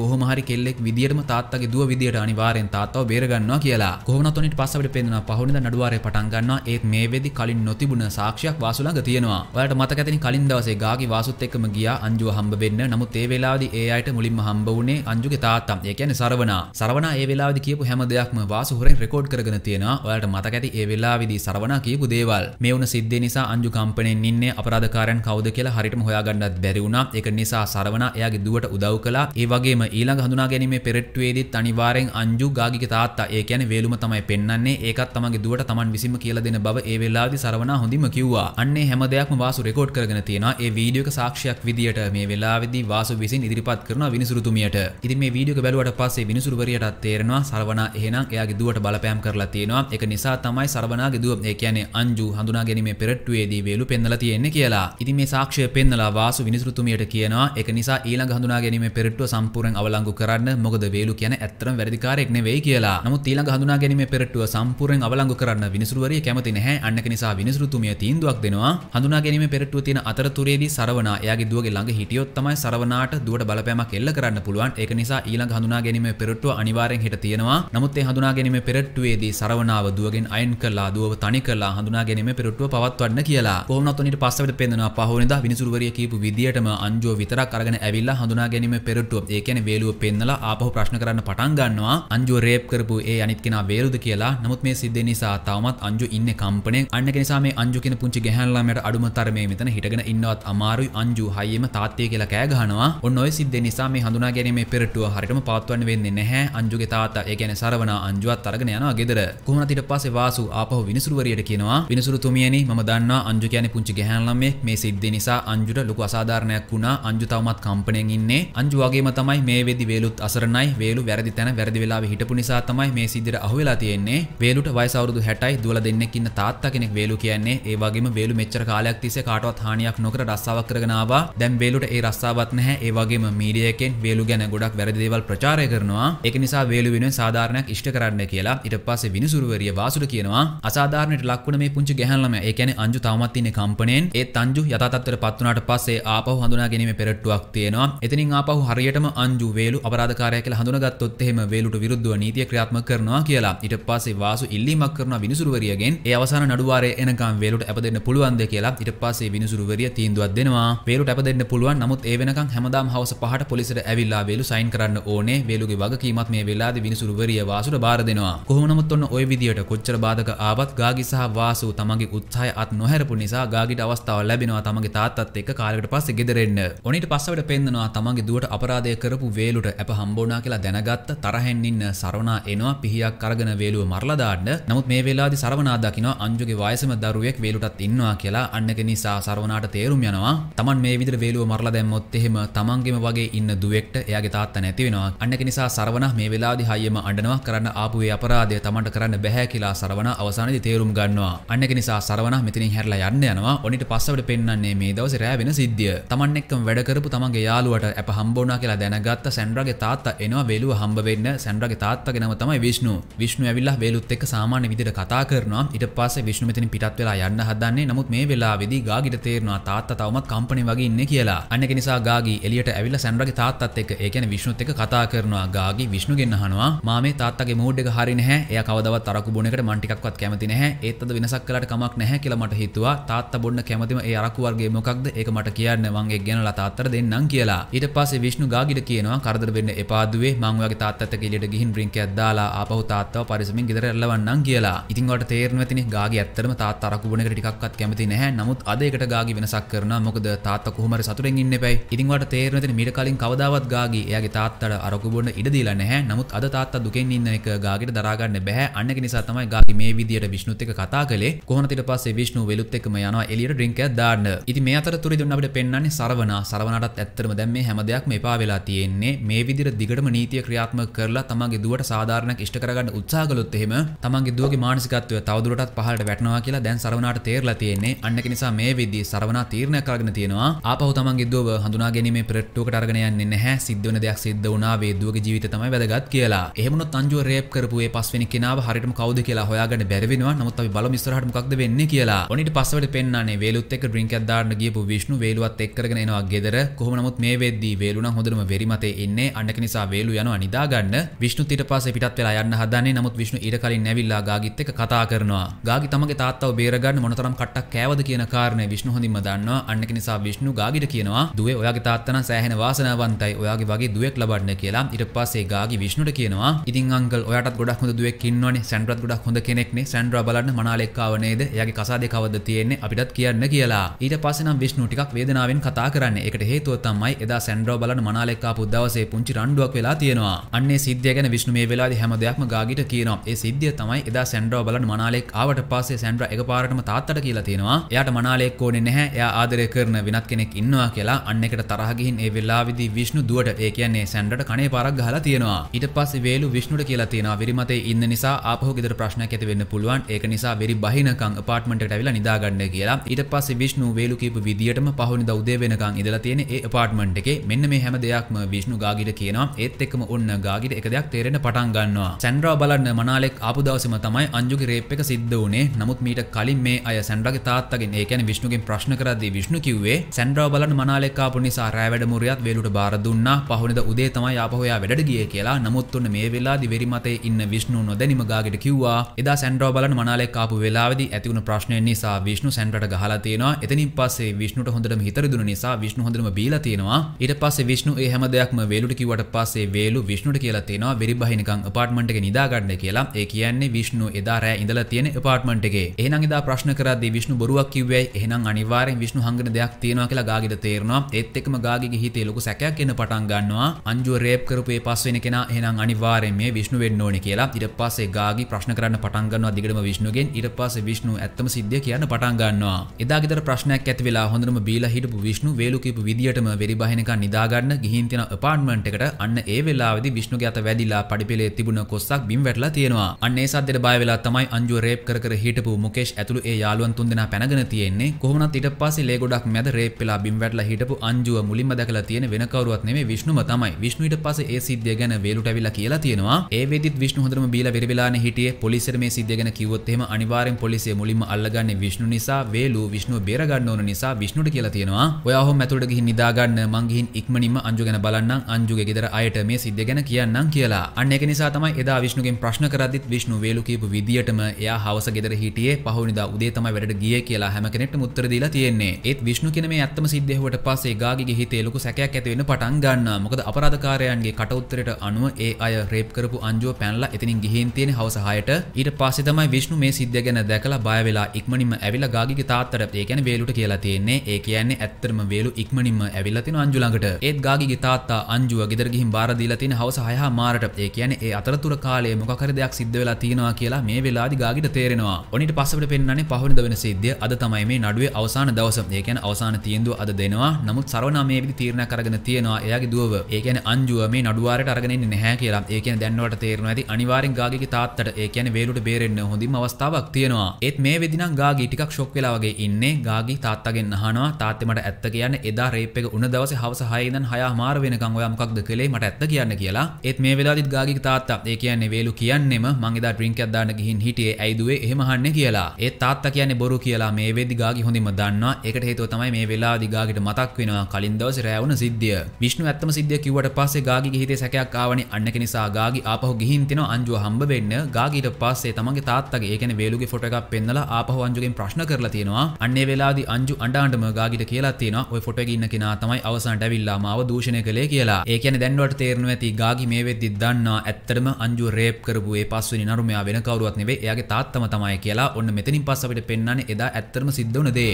Speaker 1: කොහොම හරි කෙල්ලෙක් විදියටම තාත්තගේ දුව විදියට අනිවාර්යෙන් තාත්තව බේර ගන්නවා කියලා කොහොම නතොනිට පස්ස අපිට පේනවා පහුවෙනිදා නඩුවාරේ පටන් ගන්නවා ඒත් මේ වෙද්දි කලින් නොතිබුණ සාක්ෂියක් වාසු ළඟ තියෙනවා ඔයාලට මතක ඇතිනි කලින් දවසේ ගාගි වාසුත් එක්කම ගියා අංජුව හම්බ වෙන්න නමුත් ඒ වෙලාවේදී ඒ අයට මුලින්ම හම්බ වුණේ අංජුගේ තාත්තා ඒ කියන්නේ සරවනා සරවනා ඒ වෙලාවේදී කියපු හැම දෙයක්ම වාසු හොරෙන් රෙකෝඩ් කරගෙන තියෙනවා ඔයාලට මතක ඇති ඒ වෙලාවේදී සරවන කියපු දේවල් මේ වුණ සිද්ධ නිසා අංජු කම්පනෙන් ඉන්නේ අපරාධකාරයන් කවුද කියලා හරියටම හොයාගන්නත් බැරි වුණා ඒක නිසා සරවන එයාගේ දුවට උදව් කළා ඒ වගේම ඊළඟ හඳුනා ගැනීමේ පෙරට්ටුවේදීත් අනිවාර්යෙන් අංජු ගාගිගේ තාත්තා ඒ කියන්නේ වේලුම තමයි පෙන්වන්නේ ඒකත් තමන්ගේ දුවට තමන් විසින්ම කියලා දෙන බව ඒ වෙලාවේදී සරවන හොඳින්ම කිව්වා අන්නේ හැම දෙයක්ම වාසු රෙකෝඩ් කරගෙන තියෙනවා ඒ වීඩියෝ එක සාක්ෂියක් විදියට මේ වෙලාවේදී වාසු විසින් ඉදිරිපත් කරනවා විනිසුරුතුමියට ඉතින් මේ වීඩියෝ එක බැලුවට පස්සේ විනිසුරුවරියටත් තේරෙනවා සරවනා එහෙනම් එයාගේ දුවට බලපෑම් කරලා තියෙනවා ඒක නිසා තමයි සරවනාගේ දුව සිදුව එකන අංජු හඳුනා ගැනීම පෙරට්ටුවේදී වේලු පෙන්නල තියෙන්නේ කියලා ඉති මේ සාක්ෂය පෙන්නලා වාසු විනිසෘතුමියට කියනවා එක නිසා ඊළඟ හඳුනා ගැනීම පෙරට්ටුව සම්පූර්ණ අවලංගු කරන්න මොකද වේලු කියන ඇත්තරම් වැරදිකාරයෙක් නෙවෙයි කියලා නමුත් ඊළඟ හඳුනා ගැනීම පෙරට්ටුව සම්පූර්ණ අවලංගු කරන්න විනිසුරුවරිය කැමති නැහැ අන්නක නිසා විනිසෘතුමිය තීන්දුවක් දෙනවා හඳුනා ගැනීම පෙරට්ටුව තියෙන අතරතුරේදී සරවනා එයාගේ දුවගේ ළඟ හිටියොත් තමයි සරවනාට දුවට බලපෑමක් එල්ල කරන්න පුළුවන් ඒක නිසා ඊළඟ හඳුනා ගැනීම පෙරට්ටුව අනිවාර්යෙන් හිට තියෙනවා නමුත් ඒ හඳුනා ගැනීම පෙරට්ටුවේදී සරවනාව දුවගෙන් අයින් කරලා දුවව තනි කරලා හඳුනා ගැනීම පෙරටුව පවත්වන්න කියලා කොහොමනොත්වනිට පස්සවට පෙන්දෙනවා පහුවෙනිදා විනිසුරුවරිය කියපු විදියටම අංජෝ විතරක් අරගෙන ඇවිල්ලා හඳුනා ගැනීම පෙරටුව ඒ කියන්නේ වේලුව පෙන්නලා ආපහු ප්‍රශ්න කරන්න පටන් ගන්නවා අංජෝ රේප් කරපු ඒ අනිත් කෙනා වේලුද කියලා නමුත් මේ සිද්ධිය නිසා තවමත් අංජු ඉන්නේ කම්පණයෙන් අන්න ඒක නිසා මේ අංජු කියන පුංචි ගැහැණු ළමයාට අඩුම තරමේ මෙතන හිටගෙන ඉන්නවත් අමාරුයි අංජු හයියෙම තාත්තේ කියලා කෑ ගහනවා ඔන්න ඔය සිද්ධිය නිසා මේ හඳුනා ගැනීම පෙරටුව හරියටම පවත්වන්න වෙන්නේ නැහැ අංජුගේ තාත්තා ඒ කියන්නේ සරවනා අංජුවත් අරගෙන යනවා ගෙදර කොහොමද ඊට පස්සේ වාසු ආපහු විනිසු විනිසුරුවරියට කියනවා විනිසුරුතුමියනි මම දන්නවා අංජු කියන්නේ පුංචි ගැහැණු ළමෙක් මේ සිද්ධිය නිසා අංජුට ලොකු අසාධාරණයක් වුණා අංජු තවමත් කම්පණයෙන් ඉන්නේ අංජු වගේම තමයි මේ වෙද්දි වේලුත් අසරණයි වේලු වැරදි තැන වැරදි වෙලාවේ හිටපු නිසා තමයි මේ සිද්ධියට අහු වෙලා තියෙන්නේ වේලුට වයස අවුරුදු 60යි දුවලා දෙන්නෙක් ඉන්න තාත්තා කෙනෙක් වේලු කියන්නේ ඒ වගේම වේලු මෙච්චර කාලයක් තිස්සේ කාටවත් හානියක් නොකර රස්සාවක් කරගෙන ආවා දැන් වේලුට ඒ රස්සාවක් නැහැ ඒ වගේම මීඩියා එකෙන් වේලු ගැන ගොඩක් වැරදි දේවල් ප්‍රචාරය කරනවා ඒක නිසා වේලු වෙනුවෙන් සාධාරණයක් ඉෂ්ට කරන්න කියලා ඊට පස්සේ විනිසුරුවරිය වාසුට කියනවා අසාධාරණ අසාධාරණයට ලක්වන මේ පුංචි ගැහැණු ළමයා ඒ කියන්නේ අංජු තවමත් ඉන්නේ කම්පණයෙන් ඒ තංජු යථාතත්වයට පත් වුණාට පස්සේ ආපහු හඳුනා ගැනීමේ පෙරට්ටුවක් තියෙනවා එතනින් ආපහු හරියටම අංජු වේලු අපරාධකාරයා කියලා හඳුනාගත්තොත් එහෙම වේලුට විරුද්ධව නීතිය ක්‍රියාත්මක කරනවා කියලා ඊට පස්සේ වාසු ඉල්ලීමක් කරනවා විනිසුරුවරියගෙන් ඒ අවසාන නඩුවාරයේ එනකම් වේලුට ඇපදෙන්න පුළුවන්ද කියලා ඊට පස්සේ විනිසුරුවරිය තීන්දුවක් දෙනවා වේලුට ඇපදෙන්න පුළුවන් නමුත් ඒ වෙනකම් හැමදාම හවස පහට පොලිසියට ඇවිල්ලා වේලු සයින් කරන්න ඕනේ වේලුගේ වගකීමත් මේ වෙලාවේ විනිසුරුවරිය වාසුට බාර දෙනවා කොහොම නමුත් ඔන්න ওই විදියට කොච්චර බාධක ආවත් ගා ගාගි සහ වාසු තමගේ උත්සාහය අත් නොහැරපු නිසා ගාගිට අවස්ථාව ලැබෙනවා තමගේ තාත්තත් එක්ක කාලයකට පස්සේ ගෙදරෙන්න. ඔනිට පස්සවට පෙන්නනවා තමගේ දුවට අපරාධය කරපු වේලුට ඇප හම්බුණා කියලා දැනගත්ත තරහෙන් ඉන්න සරවණා එනවා පිහියක් අරගෙන වේලුව මරලා දාන්න. නමුත් මේ වෙලාවේදී සරවණා දකිනවා අංජුගේ වයසම දරුවෙක් වේලුටත් ඉන්නවා කියලා. අන්නක නිසා සරවණාට තේරුම් යනවා. Taman මේ විදිහට වේලුව මරලා දැම්මොත් එහෙම තමන්ගෙම වගේ ඉන්න දුවෙක්ට එයාගේ තාත්තා නැති වෙනවා. අන්නක නිසා සරවණා මේ වෙලාවේදී හයියම අඬනවා කරන්න ආපු ඒ අපරාධය තමන්ට කරන්න බෑ කියලා සරවණා අවසානයේදී තේරුම් ගන්නවා අන්නක නිසා සරවන මෙතින හැරලා යන්න යනවා ඔනිට පස්සවට පෙන්න්නේ මේ දවස රෑවෙන සිද්ධිය තමන් එක්කම වැඩකරපු තමන්ගේ යාලුවට ඇප හම්බෝනා කියලා දැනගත්ත සැන්ඩ්‍රගේ තාත්තා එනවා වෙලුව හම්බවෙන්න සැන්ඩ්‍රගේ තාත්තගෙන තමයි විශ්ණු විශ්ණු ඇවිල්ලා වේලුත් එක්ක සාමාන්‍ය විදිට කතා කරනවා ඉට පස්සේ විශ්ණු මෙතින් පිටත් වෙලා යන්න හදන්නේ නමුත් මේ වෙලාවේදී ගාගිට තේරෙනවා තාත්තා තවමත් කම්පණි වගේ ඉන්නේ කියලා අන්නක නිසා ගාගි එලියට ඇවිල්ලා සැන්ඩ්‍රගේ තාත්තත් එක්ක ඒ කියන්නේ විශ්ණුත් එක්ක කතා කරනවා ගාගි විශ්ණුගෙන් අහනවා මාමේ තාත්තගේ මූඩ් එක හරි නැහැ එයා කවදාවත් අරකු බොන එකට මං ටිකක්වත් කැමති නැහැ නැහැ ඒත් අද වෙනසක් කළාට කමක් නැහැ කියලා මට හිතුවා තාත්තා බොන්න කැමතිම ඒ අරක්කු වර්ගය මොකක්ද ඒක මට කියන්න මං ඒක ගෙනලා තාත්තට දෙන්නම් කියලා ඊට පස්සේ විෂ්ණු ගාගිට කියනවා කරදර වෙන්න එපා දුවේ මං ඔයාගේ තාත්තට එළියට ගිහින් ඩ්‍රින්ක් එකක් දාලා ආපහු තාත්තාව පරිස්සමින් ගෙදර එල්ලවන්නම් කියලා ඉතින් ඔයාලට තේරෙනවා ඇතිනේ ගාගි ඇත්තටම තාත්තා අරක්කු බොන එකට ටිකක්වත් කැමති නැහැ නමුත් අද ඒකට ගාගි වෙනසක් කරනවා මොකද තාත්තා කොහොමරි සතුටෙන් ඉන්න එපයි ඉතින් ඔයාලට තේරෙනවා ඇතිනේ මීට කලින් කවදාවත් ගාගි එයාගේ තාත්තට අරක්කු බොන්න ඉඩ දීලා නැහැ නමුත් අද තාත්තා දුකෙන් ඉන්න එක ගාගිට දරාගන්න බෑ අන්න ඒක නිසා තමයි ගාගි මේ විදියට විෂ්ණු විශ්නුත් එක කතා කළේ කොහොමද ඊට පස්සේ විශ්නු වෙලුත් එක්කම යනවා එළියට ඩ්‍රින්ක් එකක් දාන්න. ඉතින් මේ අතරතුරේ දුන්න අපිට පෙන්වන්නේ සරවණා. සරවණාටත් ඇත්තටම දැන් මේ හැම දෙයක්ම එපා වෙලා තියෙන්නේ. මේ විදිහට දිගටම නීතිය ක්‍රියාත්මක කරලා තමන්ගේ දුවට සාධාරණයක් ඉෂ්ට කරගන්න උත්සාහ කළොත් එහෙම තමන්ගේ දුවගේ මානසිකත්වය තවදුරටත් පහළට වැටෙනවා කියලා දැන් සරවණාට තේරලා තියෙන්නේ. අන්න ඒක නිසා මේ විදිහේ සරවණා තීරණයක් අරගෙන තියෙනවා. ආපහු තමන්ගේ දුව හඳුනා ගැනීමේ පෙරට්ටුවකට අරගෙන යන්නේ නැහැ. සිද්ධ වෙන දෙයක් සිද්ධ වුණා වේ දුවගේ ජීවිතය තමයි වැදගත් කියලා. එහෙමනොත් අංජුව රේප් කරපු ඒ පස්වෙනි කෙනාව හරියටම කවුද කියලා හොයාගන්න බැරි වෙනවා. නමුත් අපි බලමු ඉස්සරහට මොකක්ද වෙන්නේ කියලා. ඔනිට පස්සවට පෙන්නන්නේ වේලුත් එක්ක ඩ්‍රින්ක් එකක් දාන්න ගියපු විෂ්ණු වේලුවත් එක් කරගෙන එනවා ගෙදර. කොහොම නමුත් මේ වෙද්දී වේලු නම් හොඳටම වෙරි මතේ ඉන්නේ. අඬක නිසා වේලු යනවා නිදා ගන්න. විෂ්ණුත් ඊට පස්සේ පිටත් වෙලා යන්න හදනේ. නමුත් විෂ්ණු ඊට කලින් නැවිලා ගාගිත් එක්ක කතා කරනවා. ගාගි තමගේ තාත්තව බේරගන්න මොනතරම් කට්ටක් කෑවද කියන කාරණය විෂ්ණු හොඳින්ම දන්නවා. අන්නක නිසා විෂ්ණු ගාගිට කියනවා දුවේ ඔයාගේ තාත්තනම් සෑහෙන වාසනාවන්තයි. ඔයාගේ වගේ දුවෙක් ලබන්න කියලා. ඊට පස්සේ ගාගි විෂ්ණුට කියනවා ඉතින් අංකල් ඔයාටත් ගොඩක් හොඳ දුවෙක් ඉන්නවනේ. සැන්ඩ්‍රාත් ගොඩක් හොඳ කෙනෙක්නේ. සැන්ඩ්‍රා බලන්න මනාලෙක්කාව නේද යගේ කසාද කවද තියෙන්නේ අපිටත් කියන්න කියලා ඊට පස්සනම් විශ්ණු ටිකක් වේදනාවෙන් කතා කරන්න එකට හේතුව තමයි එදා සැන්ඩ්‍රෝ බලන්න මනාලෙක්කා පුද්දවසේ පුංචි රණ්ඩුවක් වෙලා තියෙනවා අන්නේ සිද්ධිය ගැන විශ්ණු මේ වෙලාවේ හැම දෙයක්ම ගාගිට කියනවා ඒ සිද්ධිය තමයි එදා සැන්ඩ්‍රෝ බලන්න මනාලෙක් ආවට පස්සේ සැන්ඩ්‍රා එකපාරටම තාත්තට කියලා තියෙනවා එයාට මනාලෙක් ඕනේ නැහැ එයා ආදරය කරන වෙනත් කෙනෙක් ඉන්නවා කියලා අන්න එකට තරහ ගිහින් ඒ වෙලාවේදී විශ්ණු දුවට ඒ කියන්නේ සැන්ඩ්‍රාට කණේ පාරක් ගහලා තියෙනවා ඊට පස්සේ වේලු විශ්ණුට කියලා තියෙනවා විරිමතේ ඉන්න නිසා ආපහු ගෙදර ප්‍රශ්නයක් ඇති වෙන්න පුළුවන් ඒ එක නිසා වෙරි බහිනකං පාටමට ඇවිල නිදාගන්න කියලා ඊට පස්ස විශ්ණු වේලු කීප විදිටම පහුනි දෞදේ වෙනකං ඉදලා තියෙන ඒ පාටමට එකේ මෙන්න මේ හැම දෙයක්ම විශ්ණු ගාගිට කියනවා ඒත් එක්කම ඔන්න ගාගිට එක දෙයක් තේරෙන පටන් ගන්නවා සැන්ඩ්‍රා බලන්න මනාලෙක් ආපු දවසම තමයි අංජුගේ රේප් එක සිද්ධ වුණේ නමුත් මීට කලින් මේ අය සැන්ඩ්‍රගේ තාත්තගෙන් ඒ කියන්නේ විශ්ණුගෙන් ප්‍රශ්න කරද්දී විශ්ණු කිව්වේ සැන්ඩ්‍රා බලන්න මනාලෙක් ආපු නිසා රෑ වැඩ මුරියත් වේලුට බාර දුන්නා පහුනද උදේ තමයි ආපහෝයා වැඩට ගියේ කියලා නමුත් උන්න මේ වෙලාදි වෙරි මතේ ඉන්න විශ්ණු නොදැනිම ගාගිට කිව්වා එදා සැන්ඩ්‍රෝ බලන මන කනාලෙක් ආපු වෙලාවේදී ඇතිවුණු ප්‍රශ්නය නිසා විෂ්ණු සැන්රට ගහලා තියෙනවා. එතනින් පස්සේ විෂ්ණුට හොඳටම හිතර දුන නිසා විෂ්ණු හොඳටම බීලා තියෙනවා. ඊට පස්සේ විෂ්ණු ඒ හැම දෙයක්ම වේලුට කිව්වට පස්සේ වේලු විෂ්ණුට කියලා තියෙනවා වෙරිබහ නිකන් අපාර්ට්මන්ට් එකේ නිදා ගන්න කියලා. ඒ කියන්නේ විෂ්ණු එදා රෑ ඉඳලා තියෙන අපාර්ට්මන්ට් එකේ. එහෙනම් එදා ප්‍රශ්න කරද්දී විෂ්ණු බොරුවක් කිව්වයි. එහෙනම් අනිවාර්යෙන් විෂ්ණු හංගන දෙයක් තියෙනවා කියලා ගාගිට තේරෙනවා. ඒත් එක්කම ගාගිගේ හිතේ ලොකු සැකයක් එන්න පටන් ගන්නවා. අංජුව රේප් කරපු ඒ පස්වෙනි කෙනා එහෙනම් අනිවාර්යෙන් මේ විෂ්ණු වෙන්න ඕනේ කියලා. ඊට පස්සේ ගාගි ප්‍රශ්න කරන්න පටන් ගන්නවා දිගටම විෂ්ණු විෂ්ණුගෙන් ඉට පස විෂ්ණු ඇත්තම සිද්ධිය කියන්න පටන්ගන්නවා එදාගෙත ප්‍රශ්නයක් ඇති වෙලා හොඳම බීලා හිටපු විෂ්ණු වේලුකිපු විදිටම වෙරිබහිනක නිදාගන්න ගිහින්තින පාර්ට්මන්ට් එකට අන්න ඒ වෙලාවදි විෂ්ණු ගත වැදිලා පඩිපෙලේ තිබුණ කොස්සක් බිම් වැටලා තියෙනවා අන්නේ සද්දට බය වෙලා තමයි අංජුව රේප් කර හිටපු මුකේෂ් ඇතුළු ඒ යාළුවන් තුන්දෙනා පැනගෙන තියෙන්නේ කොහොමනත් ඊට පස්සේ ලේ ගොඩක් මැද රේප් වෙලා බිම් වැටලා හිටපු අංජුව මුලින්ම දැකලා තියෙන වෙන කවුරුවත් නෙමෙයි විෂ්ණුම තමයි විෂ්ණු ඊට පස්සේ ඒ සිද්ධිය ගැන වේලුට ඇවිල්ලා කියලා තියෙනවා ඒ වෙදිත් විෂ්ණු හොඳටම බීලා වෙරවිලානේ හිටියේ පොලිසියට මේ සිද්ධිය ගැන කිව්වොත් එම අනිවාරෙන් පොලිසිය මුලින්ම අල්ලගන්නේ විශ්ණු නිසා වේලු විශ්ණුව බේරගන්න ඕන නිසා විශ්ණුට කියලා තියෙනවා ඔයා හොම් ඇතුළට ගිහින් නිදාගන්න මං ගිහින් ඉක්මනින්ම අංජු ගැන බලන්නම් අංජුගේ ගෙදර අයට මේ සිද්ධිය ගැන කියන්නම් කියලා අන්න ඒක නිසා තමයි එදා විශ්ණුගෙන් ප්‍රශ්න කරද්දිත් විශ්ණු වේලු කියපු විදියටම එයා හවස ගෙදර හිටියේ පහුවෙනිදා උදේ තමයි වැඩට ගියේ කියලා හැම කෙනෙක්ටම උත්තර දීලා තියෙන්නේ ඒත් විශ්ණු කියන මේ ඇත්තම සිද්ධියවට පස්සේ ගාගිගේ හිතේ ලොකු සැකයක් ඇති වෙන්න පටන් ගන්නවා මොකද අපරාධකාරයන්ගේ කට උත්තරයට අනුව ඒ අය රේප් කරපු අංජුව පැනලා එතනින් ගිහින් තියෙන හවස 6ට ඊට පස්සේ තමයි විශ්ණු විෂ්ණු මේ සිද්ධිය ගැන දැකලා බය වෙලා ඉක්මනින්ම ඇවිල්ලා ගාගිගේ තාත්තට ඒ කියන්නේ වේලුට කියලා තියෙන්නේ. ඒ කියන්නේ ඇත්තටම වේලු ඉක්මනින්ම ඇවිල්ලා තිනු අංජු ළඟට. ඒත් ගාගිගේ තාත්තා අංජුව ගෙදර ගිහින් බාර දීලා තියෙන හවස 6 හා මාරට. ඒ කියන්නේ ඒ අතරතුර කාලයේ මොකක් හරි දෙයක් සිද්ධ වෙලා තියෙනවා කියලා මේ වෙලාවේදී ගාගිට තේරෙනවා. ඔනිට පස්සෙට පෙන්නන්නේ පහවෙනිද වෙන සිද්ධිය. අද තමයි මේ නඩුවේ අවසාන දවස. ඒ කියන්නේ අවසාන තීන්දුව අද දෙනවා. නමුත් සරවනා මේ විදිහ තීරණයක් අරගෙන තියෙනවා. එයාගේ දුවව. ඒ කියන්නේ අංජුව මේ නඩුවාරයට අරගෙන ඉන්නේ නැහැ කියලා. ඒ කියන්නේ දැන් වලට තේරෙනවා ඇති අනිවාර්යෙන් ගාගිගේ තාත්තට ඒ කියන්නේ වේලුට බේරෙන්න හොඳින්ම අවස්ථාවක් තියෙනවා. ඒත් මේ වෙදිනම් ගාගී ටිකක් ෂොක් වෙලා වගේ ඉන්නේ. ගාගී තාත්තගෙන් අහනවා තාත්තේ මට ඇත්ත කියන්න එදා රේප් එක උන දවසේ හවස 6 ඉඳන් 6 මාර වෙනකන් ඔයා මොකක්ද කළේ මට ඇත්ත කියන්න කියලා. ඒත් මේ වෙලාවෙදිත් ගාගීගේ තාත්තා ඒ කියන්නේ වේලු කියන්නෙම මං එදා ඩ්‍රින්ක් එකක් දාන්න ගිහින් හිටියේ ඇයි දුවේ එහෙම අහන්නේ කියලා. ඒත් තාත්තා කියන්නේ බොරු කියලා මේ වෙද්දි ගාගී හොඳින්ම දන්නවා. ඒකට හේතුව තමයි මේ වෙලාවෙදි ගාගීට මතක් වෙනවා කලින් දවසේ රෑ වුණ සිද්ධිය. විෂ්ණු ඇත්තම සිද්ධිය කිව්වට පස්සේ ගාගීගේ හිතේ සැකයක් ආවනේ අන්න ඒක නිසා ගාගී ආපහු ගිහින් තිනවා අංජුව හම්බ වෙන්න. ගාගීට පස්සේ තමන්ගේ තාත්තගේ ඒකන වේලුගේ ෆොට එකක් පෙන්නලා ආපහු අංජුගෙන් ප්‍රශ්න කරලා තියෙනවා අන්නේ වෙලාදි අංජු අඬාන්ටම ගාගිට කියලා තියෙනවා ඔය ෆොට එකේ ඉන්න කෙනා තමයි අවසානට ඇවිල්ලා මාව දූෂණය කළේ කියලා. ඒ කියන්නේ දැන් වට තේරෙනවා ඇති ගාගි මේ වෙද්දි දන්නා ඇත්තටම අංජු රේප් කරපු ඒ පස්වෙනි නරුමයා වෙන කවුරුවත් නෙවෙයි එයාගේ තාත්තම තමයි කියලා. ඔන්න මෙතනින් පස්ස අපිට පෙන්වන්නේ එදා ඇත්තටම සිද්ධ වුණ දේ.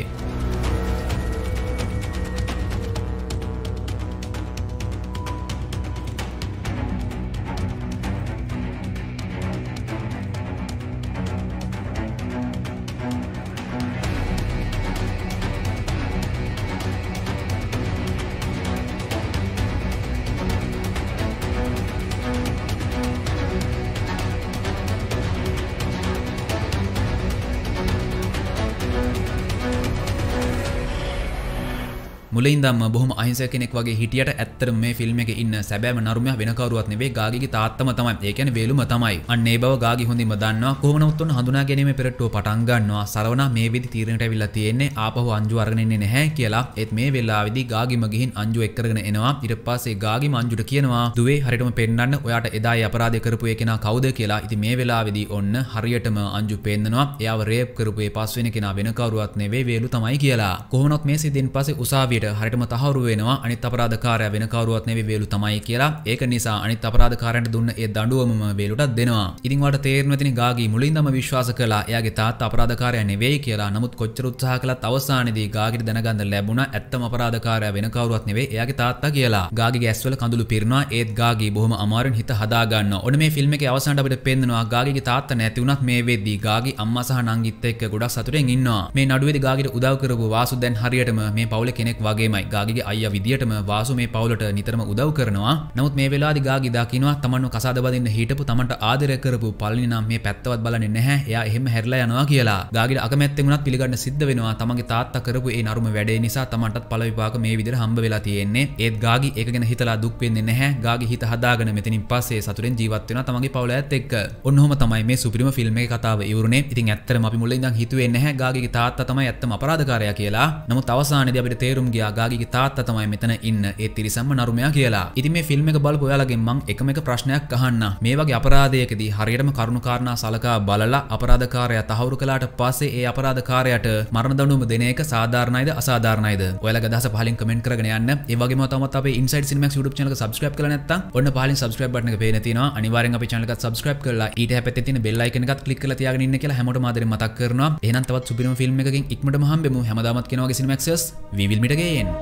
Speaker 1: දම් බොහම අහිස කෙනෙක් වගේ හිටියට ඇත්තර මේ ෆිල්ම් එක ඉන්න සැබෑම නරුමය වෙනකරුවත් නෙවේ ගාගේ තාත්තම තමයි ඒකැන වේලුම තමයි අන්නේ බව ගාගි හොඳින්ම දන්නවා කොහොමනොත්තුන් හඳුනා ගැනීම පෙරට්ටුව පටන් ගන්නවා සරවණ මේ විදි තීරණයට ඇවිල්ලා තියෙන්නේ ආපහු අංජු අරගෙනන්නේ නැහැ කියලා ඒත් මේ වෙලාවේදී ගාගිම ගිහින් අංජු එක්කරගෙන එනවා ඊට පස්සේ ගාගි මංජුට කියනවා දුවේ හරියටම පෙන්වන්න ඔයාට එදා ඒ අපරාධය කරපු ඒ කෙනා කවුද කියලා ඉතින් මේ වෙලාවේදී ඔන්න හරියටම අංජු පෙන්නනවා එයාව රේප් කරපු ඒ පස්වෙනි කෙනා වෙන කවුරුවත් නෙවෙයි වේලු තමයි කියලා කොහොමනොත් මේ සිතින් පස්සේ උසාවියට හරියට කාරයටම තහවරු වෙනවා අනි අපරාධකාරය වෙන කවරුවත් නෙවි වේලු තමයි කියලා ඒක නිසා අනි අපරාධකාරයට දුන්න ඒ දඩුවම වේලුට දෙනවා ඉතින්වට තේරනතිනි ගාගේ මුලින්දම විශ්වාස කලා යාගේ තාත් අපරාධකාරය නෙවෙයි කියලා නමුත් කොච්චර උත්සාහ කළත් අවසානයේදී ගාගිට දැනගන්න ලැබුණ ඇත්තම අපරාධකාරය වෙන කවරුවත් නෙවෙයි එයාගේ තාත්තා කියලා ගාගේ ගැස්වල කඳුළු පිරනවා ඒත් ගාගේ බොහොම අමාරුවෙන් හිත හදාගන්න ඔන්න මේ ෆිල්ම් එකේ අවසානට අපිට පෙන්නනවා ගාගේගේ තාත්තා නැති වුණත් මේ වෙද්දී ගාගේ අම්මා සහ නංගිත් එක්ක ගොඩක් සතුටෙන් ඉන්නවා මේ නඩුවේදී ගාගිට උදව් කරපු වාසු දැන් හරියටම මේ පවුලේ කෙනෙක් වගේමයි ගාගේ අය විදිටම වාසු මේ පවුලට නිතරම උදව් කරනවා නමුත් මේ වෙලා ගාගි දකිනවා තමන්ු කසාදබදන්න හිටපු තමට ආදර කරපු පලනි නම් මේ පැත්තවත් බලන්නේ නැහැ එයා එහෙම හැරලා යනවා කියලා ගාගට අකමැත්තෙන් වුණත් පිළිගන්න සිද්ධ වෙනවා තමන්ගේ තාත්තා කරපු ඒ නරුම වැඩේ නිසා තමන්ටත් පළ විපාක මේ විදිහට හම්බ වෙලා තියෙන්නේ ඒත් ගාගි ඒක ගැන හිතලා දුක් වෙන්නේ නැහැ ගාගි හිත හදාගෙන මෙතනින් පස්සේ සතුටෙන් ජීවත් වෙනවා තමන්ගේ පවුල ඇත් එක්ක ඔන්නෝම තමයි මේ සුපිරිම ෆිල්ම් එකේ කතාව ඉවරුනේ ඉතින් ඇත්තටම අපි මුලින් ඉඳන් හිතුවේ නැහැ ගාගේ තාත්තා තමයි ඇත්තම අපරාධකාරයා කියලා නමුත් අවසානයේදී අපිට තේරුම් ගියා ගාගේ සාලිගේ තාත්ත තමයි මෙතන ඉන්න ඒ තිරිසම්ම නරුමයා කියලා. ඉතින් මේ ෆිල්ම් එක බලපු ඔයාලගෙන් මං එකම එක ප්‍රශ්නයක් අහන්න. මේ වගේ අපරාධයකදී හරියටම කරුණාකාරණා සලකා බලලා අපරාධකාරයා තහවුරු කළාට පස්සේ ඒ අපරාධකාරයාට මරණ දඬුවම දෙන එක සාධාරණයිද අසාධාරණයිද? ඔයාලගේ අදහස පහලින් කමෙන්ට් කරගෙන යන්න. ඒ වගේම තමත් අපේ Inside Cinemax YouTube channel එක subscribe කරලා නැත්නම් ඔන්න පහලින් subscribe button එක පේන තියෙනවා. අනිවාර්යෙන් අපේ channel එකත් subscribe කරලා ඊට හැපැත්තේ තියෙන bell icon එකත් click කරලා තියාගෙන ඉන්න කියලා හැමෝටම ආදරෙන් මතක් කරනවා. එහෙනම් තවත් සුපිරිම ෆිල්ම් එකකින් ඉක්මනට මහම්බෙමු හැමදාමත් කෙනාගේ සිනමැක්සස් we will meet again